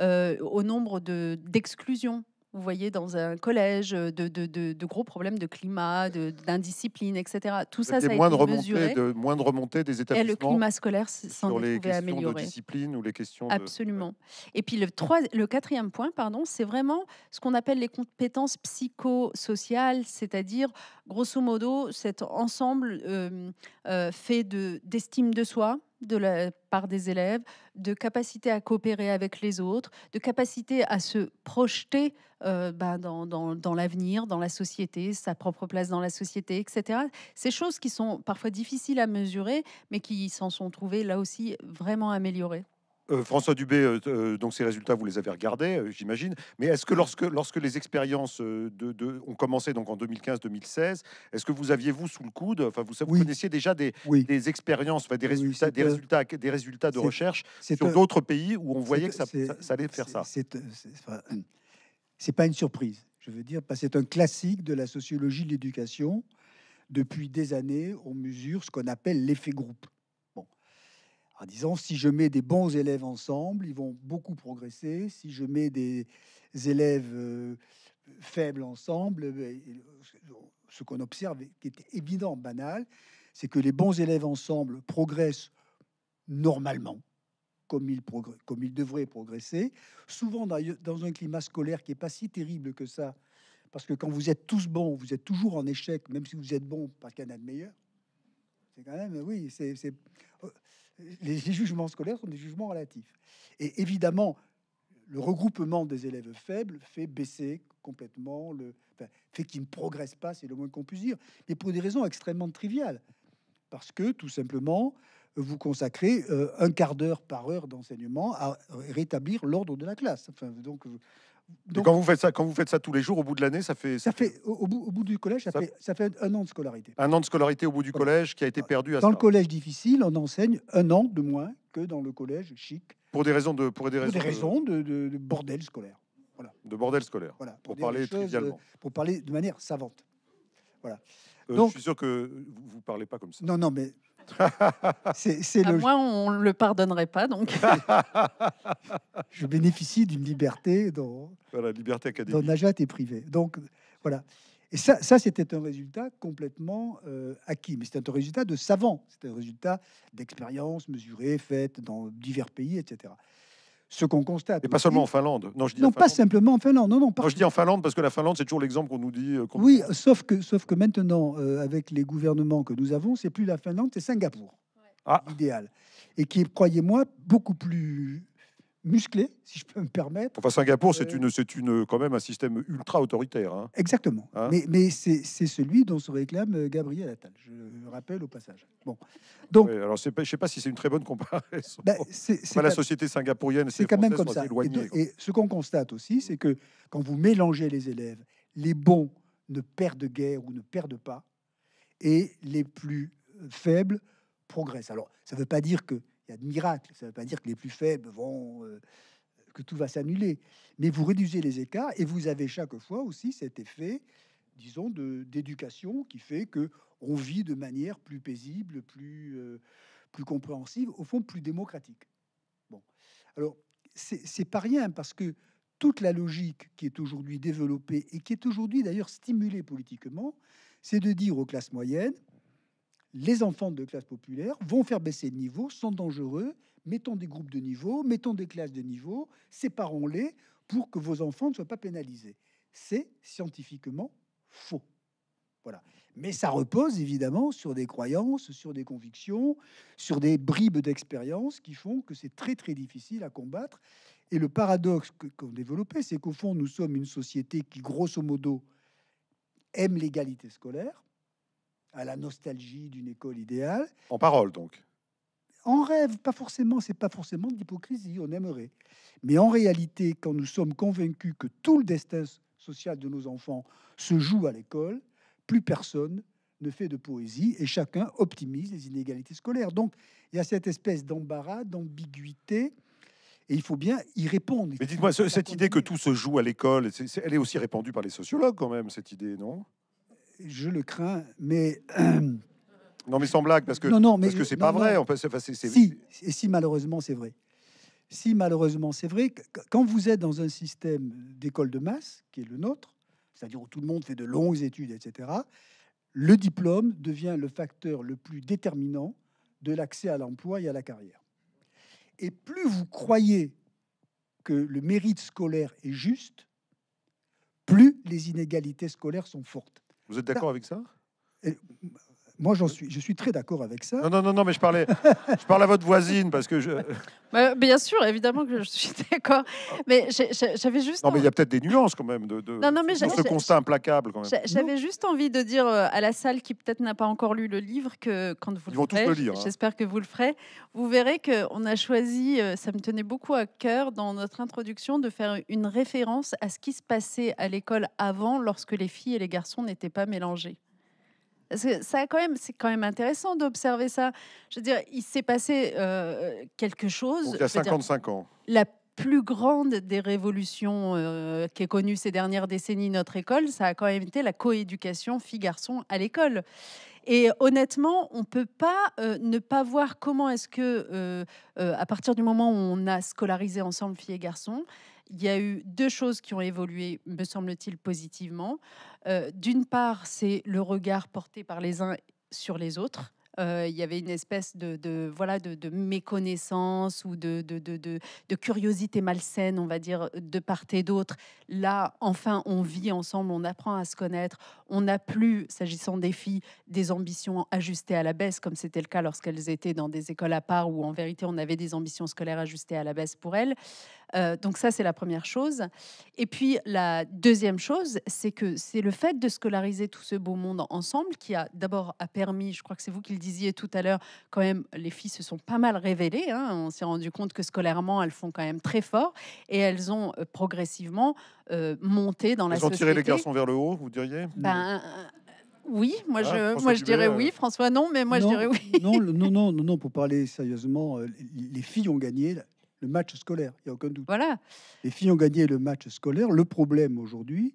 au nombre d'exclusions vous voyez, dans un collège, euh, de, gros problèmes de climat, d'indiscipline, etc. Tout ça, ça moins de moins de remontée des établissements. Et le climat scolaire s'en les questions améliorer. de discipline ou les questions Absolument. Et puis le, trois, le quatrième point, pardon, c'est vraiment ce qu'on appelle les compétences psychosociales, c'est-à-dire, grosso modo, cet ensemble euh, euh, fait de fait d'estime de soi, de la part des élèves, de capacité à coopérer avec les autres, de capacité à se projeter euh, ben, dans, dans l'avenir, dans la société, sa propre place dans la société, etc. Ces choses qui sont parfois difficiles à mesurer, mais qui s'en sont trouvées là aussi vraiment améliorées. Euh, François Dubé, euh, euh, donc ces résultats, vous les avez regardés, j'imagine. Mais est-ce que lorsque, lorsque les expériences ont commencé donc en 2015-2016, est-ce que vous aviez, vous, sous le coude, enfin, vous, connaissiez déjà des, expériences, des, résultats, des, résultats, des résultats de recherche sur d'autres pays où on voyait que ça, allait faire ça C'est pas une surprise, je veux dire, parce c'est un classique de la sociologie de l'éducation. Depuis des années, on mesure ce qu'on appelle l'effet groupe en disant si je mets des bons élèves ensemble, ils vont beaucoup progresser. Si je mets des élèves euh, faibles ensemble, euh, ben, ce qu'on observe, qui est évident, banal, c'est que les bons élèves ensemble progressent normalement, comme ils, comme ils devraient progresser, souvent dans un climat scolaire qui n'est pas si terrible que ça, parce que quand vous êtes tous bons, vous êtes toujours en échec, même si vous êtes bons, parce qu'il y en a de meilleurs. C'est quand même, oui, c'est euh, les, jugements scolaires sont des jugements relatifs. Et évidemment, le regroupement des élèves faibles fait baisser complètement le fait qu'ils ne progressent pas, c'est le moins qu'on puisse dire, mais pour des raisons extrêmement triviales. Parce que tout simplement, vous consacrez euh, un quart d'heure par heure d'enseignement à euh, rétablir l'ordre de la classe. Enfin, donc, donc, quand vous faites ça, quand vous faites ça tous les jours, au bout de l'année, ça fait ça, fait au, au, bout, au, bout, du collège, ça, fait, ça, fait, un an de scolarité. Un an de scolarité au bout du collège qui a été perdu. Dans à Dans le collège difficile, on enseigne un an de moins que dans le collège chic. Pour des raisons de pour des raisons, pour des raisons de... bordel scolaire. Voilà. De bordel scolaire. Voilà. Pour, parler trivialement. pour parler de manière savante. Voilà. Euh, je suis sûr que vous ne parlez pas comme ça. Non, non, mais c'est, Moi, on ne le pardonnerait pas, donc. je bénéficie d'une liberté dans la liberté académique. dont Najat est privée. Donc, voilà. Et ça, ça c'était un résultat complètement euh, acquis. Mais c'était un résultat de savant. C'était un résultat d'expériences mesurées, faites dans divers pays, etc ce qu'on constate. Et pas seulement en Finlande. Non, je dis non pas simplement en Finlande. Non, non, je dis en Finlande parce que la Finlande, c'est toujours l'exemple qu'on nous dit. Euh, oui, sauf que, sauf que maintenant, euh, avec les gouvernements que nous avons, c'est plus la Finlande, c'est Singapour. Ouais. Ah. L'idéal. Et qui est, croyez-moi, beaucoup plus musclé, si je peux me permettre. Enfin, Singapour, c'est euh, une, c'est une, quand même un système ultra autoritaire. Hein. Exactement. Hein? mais, mais c'est, celui dont se réclame euh, Gabriel Attal. Je le rappelle au passage. Bon, donc. alors, je ne sais pas si c'est une très bonne comparaison. Ben, c'est, la société singapourienne, c'est quand même comme ça. et, et ce qu'on constate aussi, c'est que quand vous mélangez les élèves, les bons ne perdent guère ou ne perdent pas, et les plus faibles progressent. Alors, ça ne veut pas dire que il y a de miracles. Ça ne veut pas dire que les plus faibles vont, euh, que tout va s'annuler. Mais vous réduisez les écarts et vous avez chaque fois aussi cet effet, disons, de d'éducation qui fait que on vit de manière plus paisible, plus euh, plus compréhensive, au fond plus démocratique. Bon, alors c'est pas rien parce que toute la logique qui est aujourd'hui développée et qui est aujourd'hui d'ailleurs stimulée politiquement, c'est de dire aux classes moyennes les enfants de classe populaire vont faire baisser le niveau, sont dangereux, mettons des groupes de niveau, mettons des classes de niveau, séparons-les pour que vos enfants ne soient pas pénalisés. C'est scientifiquement faux. Voilà. Mais ça repose évidemment sur des croyances, sur des convictions, sur des bribes d'expérience qui font que c'est très très difficile à combattre. Et le paradoxe qu'on développait, c'est qu'au fond, nous sommes une société qui, grosso modo, aime l'égalité scolaire, à la nostalgie d'une école idéale. En parole, donc en rêve, pas forcément, c'est pas forcément de l'hypocrisie, on aimerait. Mais en réalité, quand nous sommes convaincus que tout le destin social de nos enfants se joue à l'école, plus personne ne fait de poésie et chacun optimise les inégalités scolaires. Donc il y a cette espèce d'embarras, d'ambiguïté. Et il faut bien y répondre. Mais dites-moi, cette idée que tout se joue à l'école, elle est aussi répandue par les sociologues quand même, cette idée, non je le crains, mais. non, mais sans blague, parce que ce n'est parce que c'est pas vrai. On peut, Si, et si malheureusement c'est vrai. Si malheureusement c'est vrai, quand vous êtes dans un système d'école de masse, qui est le nôtre, c'est-à-dire où tout le monde fait de longues études, etc., le diplôme devient le facteur le plus déterminant de l'accès à l'emploi et à la carrière. Et plus vous croyez que le mérite scolaire est juste, plus les inégalités scolaires sont fortes. Vous êtes d'accord bah, avec ça moi, j'en suis, je suis très d'accord avec ça. Non, non, non, mais je parlais, je parle à votre voisine parce que je. Bah, bien sûr, évidemment que je suis d'accord, mais j'avais juste. Non, mais il y a peut-être des nuances quand même de. non, non, mais ce constat implacable quand même. J'avais juste envie de dire euh, à la salle qui peut-être n'a pas encore lu le livre que quand vous le ferez, hein. J'espère que vous le ferez. Vous verrez que on a choisi, euh, ça me tenait beaucoup à cœur dans notre introduction de faire une référence à ce qui se passait à l'école avant, lorsque les filles et les garçons n'étaient pas mélangés. Que quand même, c'est quand même intéressant d'observer ça. Je veux dire, il s'est passé euh, quelque chose. il y a 55 ans. La plus grande des révolutions qu'ait euh, qui est connue ces dernières décennies notre école, ça a quand même été la coéducation filles-garçons à l'école. Et honnêtement, on ne peut pas euh, ne pas voir comment est-ce que, à partir du moment où on a scolarisé ensemble filles et garçons, il y a eu deux choses qui ont évolué, me semble-t-il, positivement. Euh, d'une part, c'est le regard porté par les uns sur les autres. Euh, il y avait une espèce de, voilà de, méconnaissance ou de, de, curiosité malsaine, on va dire, de part et d'autre. Là, enfin, on vit ensemble, on apprend à se connaître. On n'a plus, s'agissant des filles, des ambitions ajustées à la baisse, comme c'était le cas lorsqu'elles étaient dans des écoles à part, où en vérité on avait des ambitions scolaires ajustées à la baisse pour elles. Euh, donc ça, c'est la première chose. Et puis la deuxième chose, c'est que c'est le fait de scolariser tout ce beau monde ensemble qui a d'abord a permis, je crois que c'est vous qui le disiez tout à l'heure, quand même, les filles se sont pas mal révélées. Hein. On s'est rendu compte que scolairement, elles font quand même très fort et elles ont euh, progressivement euh, monté dans la société. Elles ont les garçons vers le haut, vous diriez ben, oui, moi, ah, je, moi je dirais oui. François, non, mais moi je dirais oui. non, non, non, non, pour parler sérieusement, les filles ont gagné le match scolaire, il n'y a aucun doute. Voilà. Les filles ont gagné le match scolaire. Le problème aujourd'hui,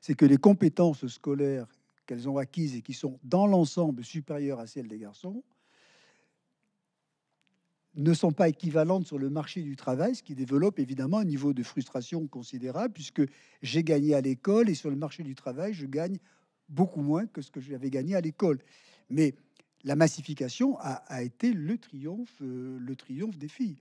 c'est que les compétences scolaires qu'elles ont acquises et qui sont dans l'ensemble supérieures à celles des garçons ne sont pas équivalentes sur le marché du travail, ce qui développe évidemment un niveau de frustration considérable, puisque j'ai gagné à l'école et sur le marché du travail, je gagne beaucoup moins que ce que j'avais gagné à l'école. Mais la massification a, été le triomphe, euh, le triomphe des filles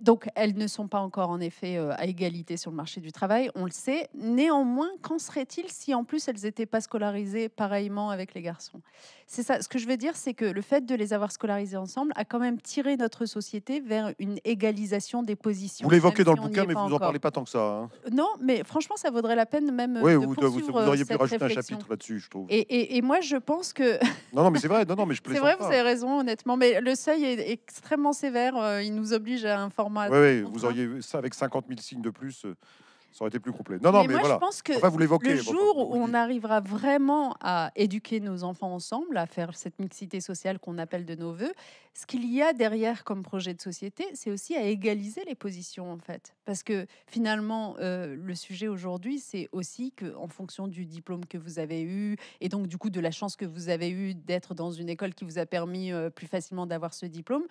donc, elles ne sont pas encore en effet à égalité sur le marché du travail, on le sait. Néanmoins, qu'en serait-il si en plus elles n'étaient pas scolarisées pareillement avec les garçons C'est ça. Ce que je veux dire, c'est que le fait de les avoir scolarisées ensemble a quand même tiré notre société vers une égalisation des positions. Vous l'évoquez dans le bouquin, mais vous n'en parlez pas tant que ça. Hein. Non, mais franchement, ça vaudrait la peine même. Oui, euh, de euh, vous, poursuivre vous, auriez euh, pu rajouter un chapitre là-dessus, je trouve. Et, moi, je pense que. non, non, mais c'est vrai. Non, non, mais je C'est vrai, vous avez raison, honnêtement. Mais le seuil est extrêmement sévère. Il nous oblige oblige à un format. Oui, oui vous auriez ça avec 50 000 signes de plus. Euh, ça aurait été plus complet. Non, non, mais, mais voilà. je pense que vous le jour où on arrivera vraiment à éduquer nos enfants ensemble, à faire cette mixité sociale qu'on appelle de nos voeux, ce qu'il y a derrière comme projet de société, c'est aussi à égaliser les positions, en fait. Parce que finalement, euh, le sujet aujourd'hui, c'est aussi qu'en fonction du diplôme que vous avez eu, et donc du coup de la chance que vous avez eu d'être dans une école qui vous a permis euh, plus facilement d'avoir ce diplôme,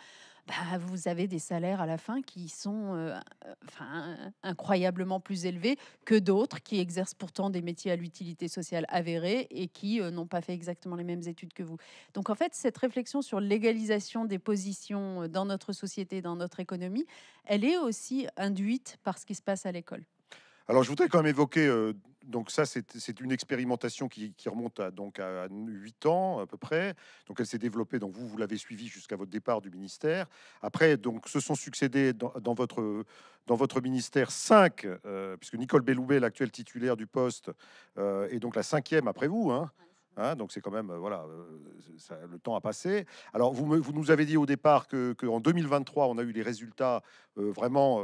bah, vous avez des salaires à la fin qui sont euh, enfin, incroyablement plus élevés que d'autres qui exercent pourtant des métiers à l'utilité sociale avérée et qui euh, n'ont pas fait exactement les mêmes études que vous. Donc en fait, cette réflexion sur l'égalisation des positions euh, dans notre société, dans notre économie, elle est aussi induite par ce qui se passe à l'école. Alors, je voudrais quand même évoquer donc ça, c'est une expérimentation qui, remonte à, donc à 8 ans à peu près. Donc elle s'est développée, donc vous, vous l'avez suivie jusqu'à votre départ du ministère. Après, donc se sont succédés dans, votre, dans votre ministère 5, euh, puisque Nicole Belloubet, l'actuelle titulaire du poste, euh, est donc la cinquième après vous. Hein. Hein, donc c'est quand même euh, voilà, le temps a passé. Alors vous, vous nous avez dit au départ que, en 2023 on a eu les résultats vraiment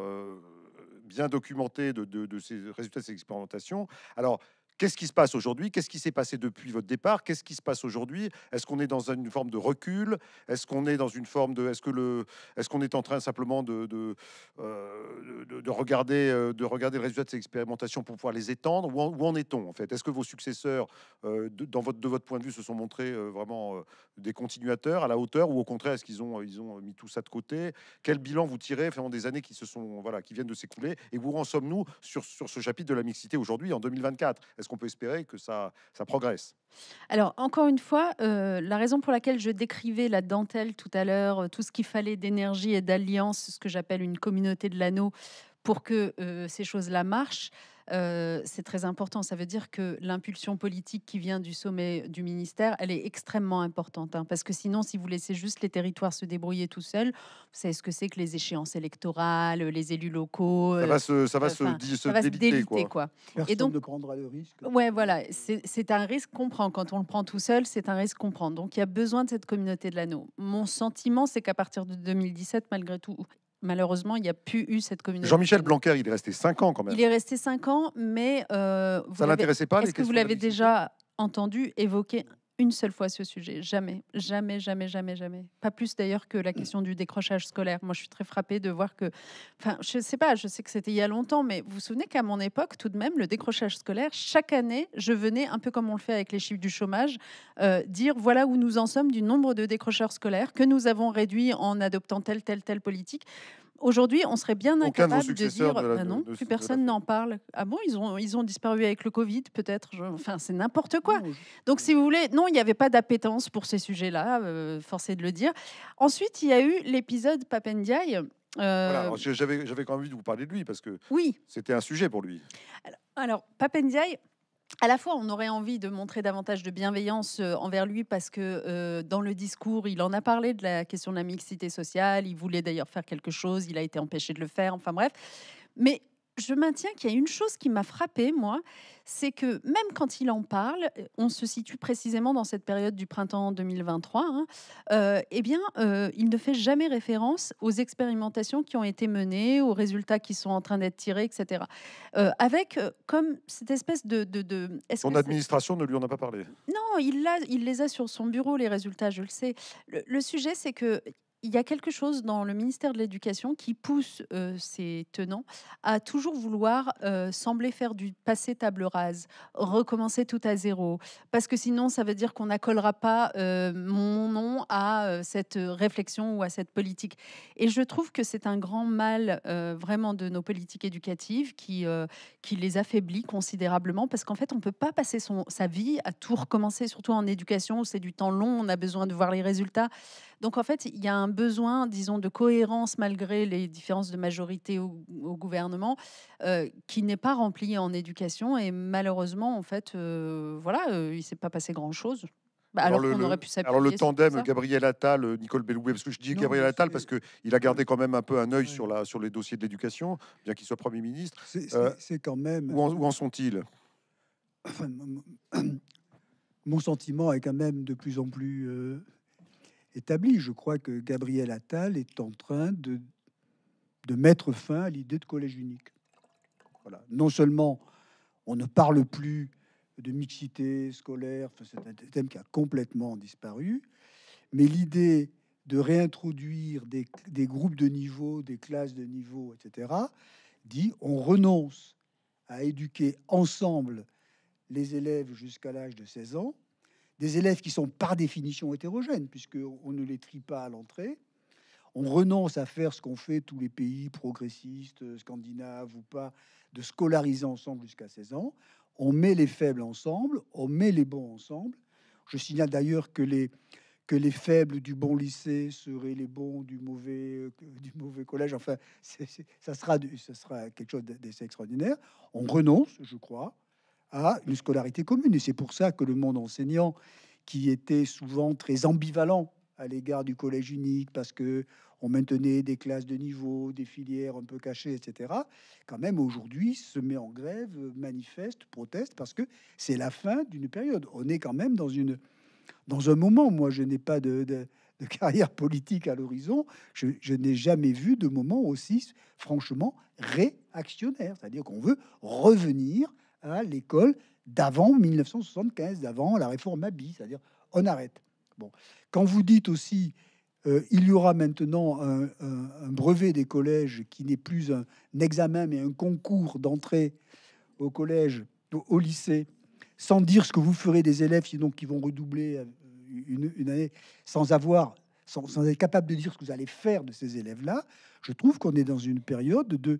bien documenté de, de ces résultats de ces expérimentations. Alors, Qu'est-ce qui se passe aujourd'hui Qu'est-ce qui s'est passé depuis votre départ Qu'est-ce qui se passe aujourd'hui Est-ce qu'on est dans une forme de recul Est-ce qu'on est dans une forme de Est-ce que le Est-ce qu'on est en train simplement de de, euh, regarder euh, de regarder le résultat de ces expérimentations pour pouvoir les étendre Où en, est-on en fait Est-ce que vos successeurs, euh, de, dans votre de votre point de vue, se sont montrés vraiment des continuateurs à la hauteur ou au contraire est-ce qu'ils ont ils ont mis tout ça de côté Quel bilan vous tirez finalement des années qui se sont voilà qui viennent de s'écouler et où en sommes-nous sur sur ce chapitre de la mixité aujourd'hui en 2024 qu'on peut espérer que ça, progresse alors, encore une fois, euh, la raison pour laquelle je décrivais la dentelle tout à l'heure, euh, tout ce qu'il fallait d'énergie et d'alliance, ce que j'appelle une communauté de l'anneau, pour que euh, ces choses-là marchent, euh, c'est très important. Ça veut dire que l'impulsion politique qui vient du sommet du ministère, elle est extrêmement importante. Hein, parce que sinon, si vous laissez juste les territoires se débrouiller tout seuls, c'est ce que c'est que les échéances électorales, euh, les élus locaux. Ça euh, va se, déliter, quoi. Et donc, ne prendra le risque. Ouais, voilà. C'est un risque qu'on prend. Quand on le prend tout seul, c'est un risque qu'on prend. Donc, il y a besoin de cette communauté de l'anneau. Mon sentiment, c'est qu'à partir de 2017, malgré tout, malheureusement, il n'y a plus eu cette communauté. Jean-Michel Blanquer, il est resté 5 ans quand même. Il est resté 5 ans, mais... Euh, vous Ça l'intéressait pas Est-ce que vous l'avez déjà entendu évoquer une seule fois ce sujet. Jamais, jamais, jamais, jamais, jamais. Pas plus d'ailleurs que la question du décrochage scolaire. Moi, je suis très frappée de voir que. Enfin, je sais pas, je sais que c'était il y a longtemps, mais vous vous souvenez qu'à mon époque, tout de même, le décrochage scolaire, chaque année, je venais, un peu comme on le fait avec les chiffres du chômage, euh, dire voilà où nous en sommes du nombre de décrocheurs scolaires que nous avons réduit en adoptant telle, telle, telle politique. Aujourd'hui, on serait bien incapable de, dire ah non, plus personne n'en parle. Ah bon, ils ont, ils ont disparu avec le Covid, peut-être. Enfin, c'est n'importe ah quoi. Donc, ah si vous voulez, non, il n'y avait pas d'appétence pour ces sujets-là, euh, forcé de le dire. Ensuite, il y a eu l'épisode Papendiaï. Euh... Voilà, j'avais quand même envie de vous parler de lui parce que oui. c'était un sujet pour lui. Alors, alors Papendiaï, à la fois, on aurait envie de montrer davantage de bienveillance euh, envers lui parce que euh, dans le discours, il en a parlé de la question de la mixité sociale. Il voulait d'ailleurs faire quelque chose, il a été empêché de le faire. Enfin bref, mais je maintiens qu'il y a une chose qui m'a frappée, moi, c'est que même quand il en parle, euh, on se situe précisément dans cette période du printemps 2023, hein, euh, eh bien, euh, il ne fait jamais référence aux expérimentations qui ont été menées, aux résultats qui sont en train d'être tirés, etc. avec comme cette espèce de... Son administration ne lui en a pas parlé. Non, il, l'a il les a sur son bureau, les résultats, je le sais. le sujet, c'est que il y a quelque chose dans le ministère de l'Éducation qui pousse euh, ces ses tenants à toujours vouloir euh, sembler faire du passé table rase, recommencer tout à zéro, parce que sinon ça veut dire qu'on n'accolera pas euh, mon nom à cette réflexion ou à cette politique. Et je trouve que c'est un grand mal vraiment de nos politiques éducatives qui, les affaiblit considérablement, parce qu'en fait on ne peut pas passer son, sa vie à tout recommencer, surtout en éducation où c'est du temps long, on a besoin de voir les résultats. Donc en fait, il y a un besoin, disons, de cohérence malgré les différences de majorité au, gouvernement, euh, qui n'est pas rempli en éducation. Et malheureusement, en fait, euh, voilà, euh, il ne s'est pas passé grand-chose. Bah, alors, le, aurait pu alors le tandem Gabriel Attal, Nicole Belloué, parce que je dis Gabriel Attal parce qu'il a gardé quand même un peu un œil sur, la, sur les dossiers de l'éducation, bien qu'il soit Premier ministre. C'est quand même... Où en, sont-ils Mon sentiment est quand même de plus en plus établi. Je crois que Gabriel Attal est en train de, de mettre fin à l'idée de collège unique. Non seulement on ne parle plus de mixité scolaire, c'est un thème qui a complètement disparu, mais l'idée de réintroduire des, des, groupes de niveau, des classes de niveau, etc., dit on renonce à éduquer ensemble les élèves jusqu'à l'âge de 16 ans, des élèves qui sont par définition hétérogènes, puisqu'on ne les trie pas à l'entrée. On renonce à faire ce qu'ont fait tous les pays progressistes, euh, scandinaves ou pas, de scolariser ensemble jusqu'à 16 ans. On met les faibles ensemble, on met les bons ensemble. Je signale d'ailleurs que les, que les faibles du bon lycée seraient les bons du mauvais, euh, du mauvais collège. Enfin, ce ça, sera, quelque chose d'extraordinaire. On renonce, je crois, à une scolarité commune. Et c'est pour ça que le monde enseignant, qui était souvent très ambivalent à l'égard du collège unique, parce que on maintenait des classes de niveau, des filières un peu cachées, etc., quand même aujourd'hui se met en grève, manifeste, proteste, parce que c'est la fin d'une période. On est quand même dans, une, dans un moment, moi je n'ai pas de, carrière politique à l'horizon, je, je n'ai jamais vu de moment aussi franchement réactionnaire, c'est-à-dire qu'on veut revenir à l'école d'avant 1975, d'avant la réforme Abi, c'est-à-dire on arrête. Bon. Quand vous dites aussi qu'il euh, il y aura maintenant un, brevet des collèges qui n'est plus un, examen mais un concours d'entrée au collège, au, lycée, sans dire ce que vous ferez des élèves, sinon qui vont redoubler euh, une, année, sans avoir, sans, être capable de dire ce que vous allez faire de ces élèves-là, je trouve qu'on est dans une période de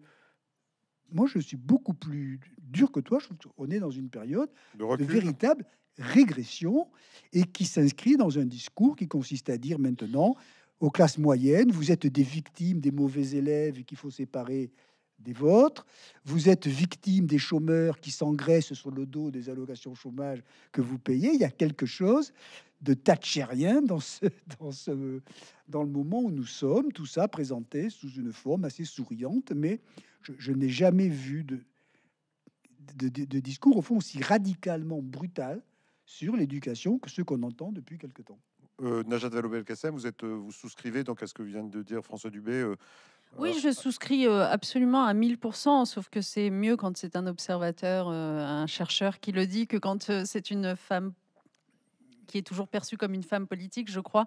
moi, je suis beaucoup plus dur que toi. On est dans une période de, véritable régression et qui s'inscrit dans un discours qui consiste à dire maintenant aux classes moyennes, vous êtes des victimes des mauvais élèves qu'il faut séparer des vôtres, vous êtes victimes des chômeurs qui s'engraissent sur le dos des allocations chômage que vous payez. Il y a quelque chose de tachérien dans, ce, dans, ce, dans le moment où nous sommes, tout ça présenté sous une forme assez souriante, mais je, n'ai jamais vu de, de, discours, au fond, aussi radicalement brutal sur l'éducation que ce qu'on entend depuis quelque temps. Euh, Najat Vallaud-Belkacem, vous, êtes, euh, vous souscrivez donc à ce que vient de dire François Dubé euh, oui, je souscris euh, absolument à 1000%, sauf que c'est mieux quand c'est un observateur, un chercheur qui le dit que quand c'est une femme qui est toujours perçue comme une femme politique, je crois,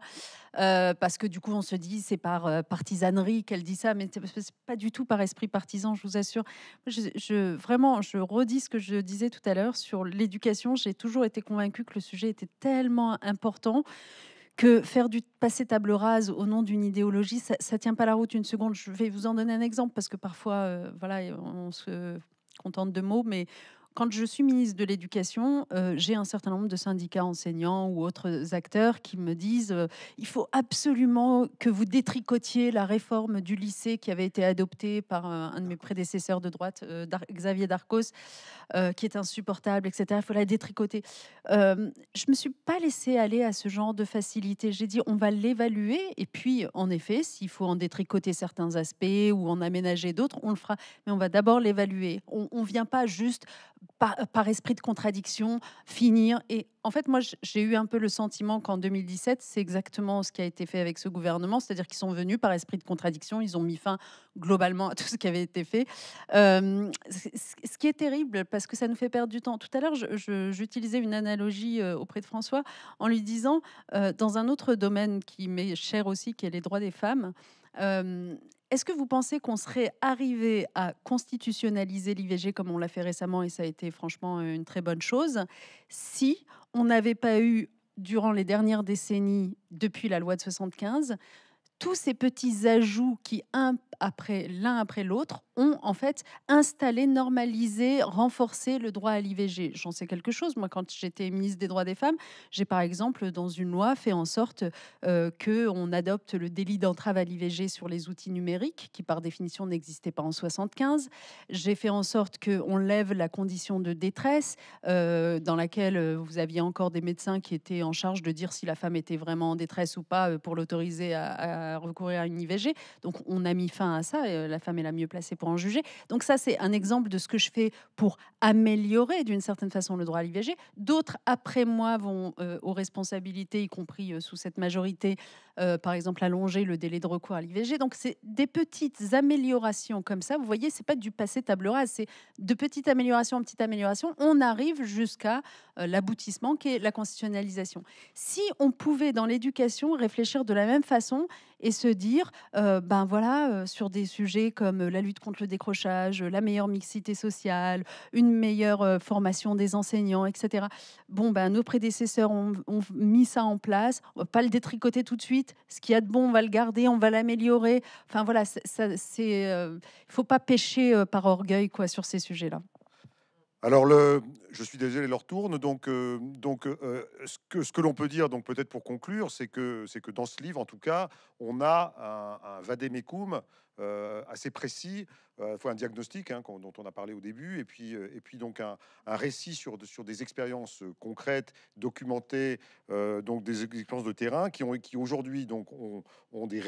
euh, parce que du coup, on se dit c'est par euh, partisanerie qu'elle dit ça, mais c'est pas du tout par esprit partisan, je vous assure. Je, vraiment, je redis ce que je disais tout à l'heure sur l'éducation. J'ai toujours été convaincue que le sujet était tellement important que faire du passer table rase au nom d'une idéologie, ça, ne tient pas la route une seconde. Je vais vous en donner un exemple parce que parfois, euh, voilà, on se contente de mots, mais quand je suis ministre de l'Éducation, euh, j'ai un certain nombre de syndicats enseignants ou autres acteurs qui me disent euh, il faut absolument que vous détricotiez la réforme du lycée qui avait été adoptée par euh, un de mes prédécesseurs de droite, Xavier Darcos, qui est insupportable, etc. Il faut la détricoter. je ne me suis pas laissée aller à ce genre de facilité. J'ai dit on va l'évaluer et puis, en effet, s'il faut en détricoter certains aspects ou en aménager d'autres, on le fera. Mais on va d'abord l'évaluer. On ne vient pas juste euh, par, esprit de contradiction, finir. Et en fait, moi, j'ai eu un peu le sentiment qu'en 2017, c'est exactement ce qui a été fait avec ce gouvernement, c'est-à-dire qu'ils sont venus par esprit de contradiction, ils ont mis fin globalement à tout ce qui avait été fait. Euh, ce qui est terrible, parce que ça nous fait perdre du temps. Tout à l'heure, j'utilisais une analogie euh, auprès de François en lui disant, dans un autre domaine qui m'est cher aussi, qui est les droits des femmes, est-ce que vous pensez qu'on serait arrivé à constitutionnaliser l'IVG comme on l'a fait récemment, et ça a été franchement euh, une très bonne chose, si on n'avait pas eu, durant les dernières décennies, depuis la loi de 75, tous ces petits ajouts qui, un après l'un après l'autre, ont en fait installé, normalisé, renforcé le droit à l'IVG. J'en sais quelque chose. Moi, quand j'étais ministre des droits des femmes, j'ai par exemple dans une loi fait en sorte euh, que on adopte le délit d'entrave à l'IVG sur les outils numériques, qui par définition n'existait pas en 75. J'ai fait en sorte que on lève la condition de détresse euh, dans laquelle euh, vous aviez encore des médecins qui étaient en charge de dire si la femme était vraiment en détresse ou pas euh, pour l'autoriser à, à recourir à une IVG. Donc on a mis fin à ça. Et la femme est la mieux placée pour en juger. Donc ça, c'est un exemple de ce que je fais pour améliorer d'une certaine façon le droit à l'IVG. D'autres, après moi, vont euh, aux responsabilités, y compris euh, sous cette majorité, euh, par exemple, allonger le délai de recours à l'IVG. Donc c'est des petites améliorations comme ça. Vous voyez, c'est pas du passé table rase, c'est de petites améliorations en petite amélioration. On arrive jusqu'à l'aboutissement qui est la constitutionnalisation. Si on pouvait, dans l'éducation, réfléchir de la même façon, et se dire, euh, ben voilà, euh, sur des sujets comme euh, la lutte contre le décrochage, la meilleure mixité sociale, une meilleure formation des enseignants, etc. Bon, ben nos prédécesseurs ont, mis ça en place. On va pas le détricoter tout de suite. Ce qu'il y a de bon, on va le garder, on va l'améliorer. Enfin voilà, Il c'est, faut pas pêcher par orgueil quoi sur ces sujets-là. Alors le, je suis désolé, leur tourne. Donc, euh, donc euh, ce que, ce que l'on peut dire, donc peut-être pour conclure, c'est que, c'est que dans ce livre, en tout cas, on a un, un vademecum euh, assez précis, fois un diagnostic hein, dont on a parlé au début, et puis, et puis donc un, un récit sur, sur des expériences concrètes, documentées, donc des expériences de terrain qui, ont, qui aujourd'hui donc ont, des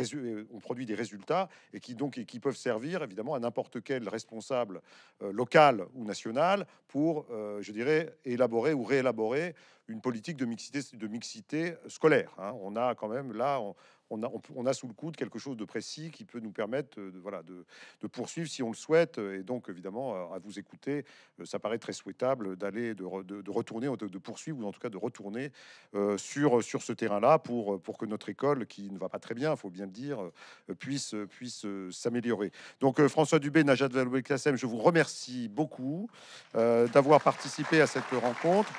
produit des résultats et qui donc et qui peuvent servir évidemment à n'importe quel responsable local ou national pour je je dirais, élaborer ou réélaborer une politique de mixité, de mixité scolaire. Hein. On a quand même là, on, on a, sous le coude quelque chose de précis qui peut nous permettre euh, de, voilà, de, poursuivre si on le souhaite. Et donc, évidemment, euh, à vous écouter, euh, ça paraît très souhaitable d'aller, de, retourner, de, poursuivre, ou en tout cas de retourner sur, sur ce terrain-là pour, pour que notre école, qui ne va pas très bien, il faut bien le dire, puisse, puisse s'améliorer. Donc, François Dubé, Najat Vallaud-Classem, je vous remercie beaucoup d'avoir participé à cette rencontre.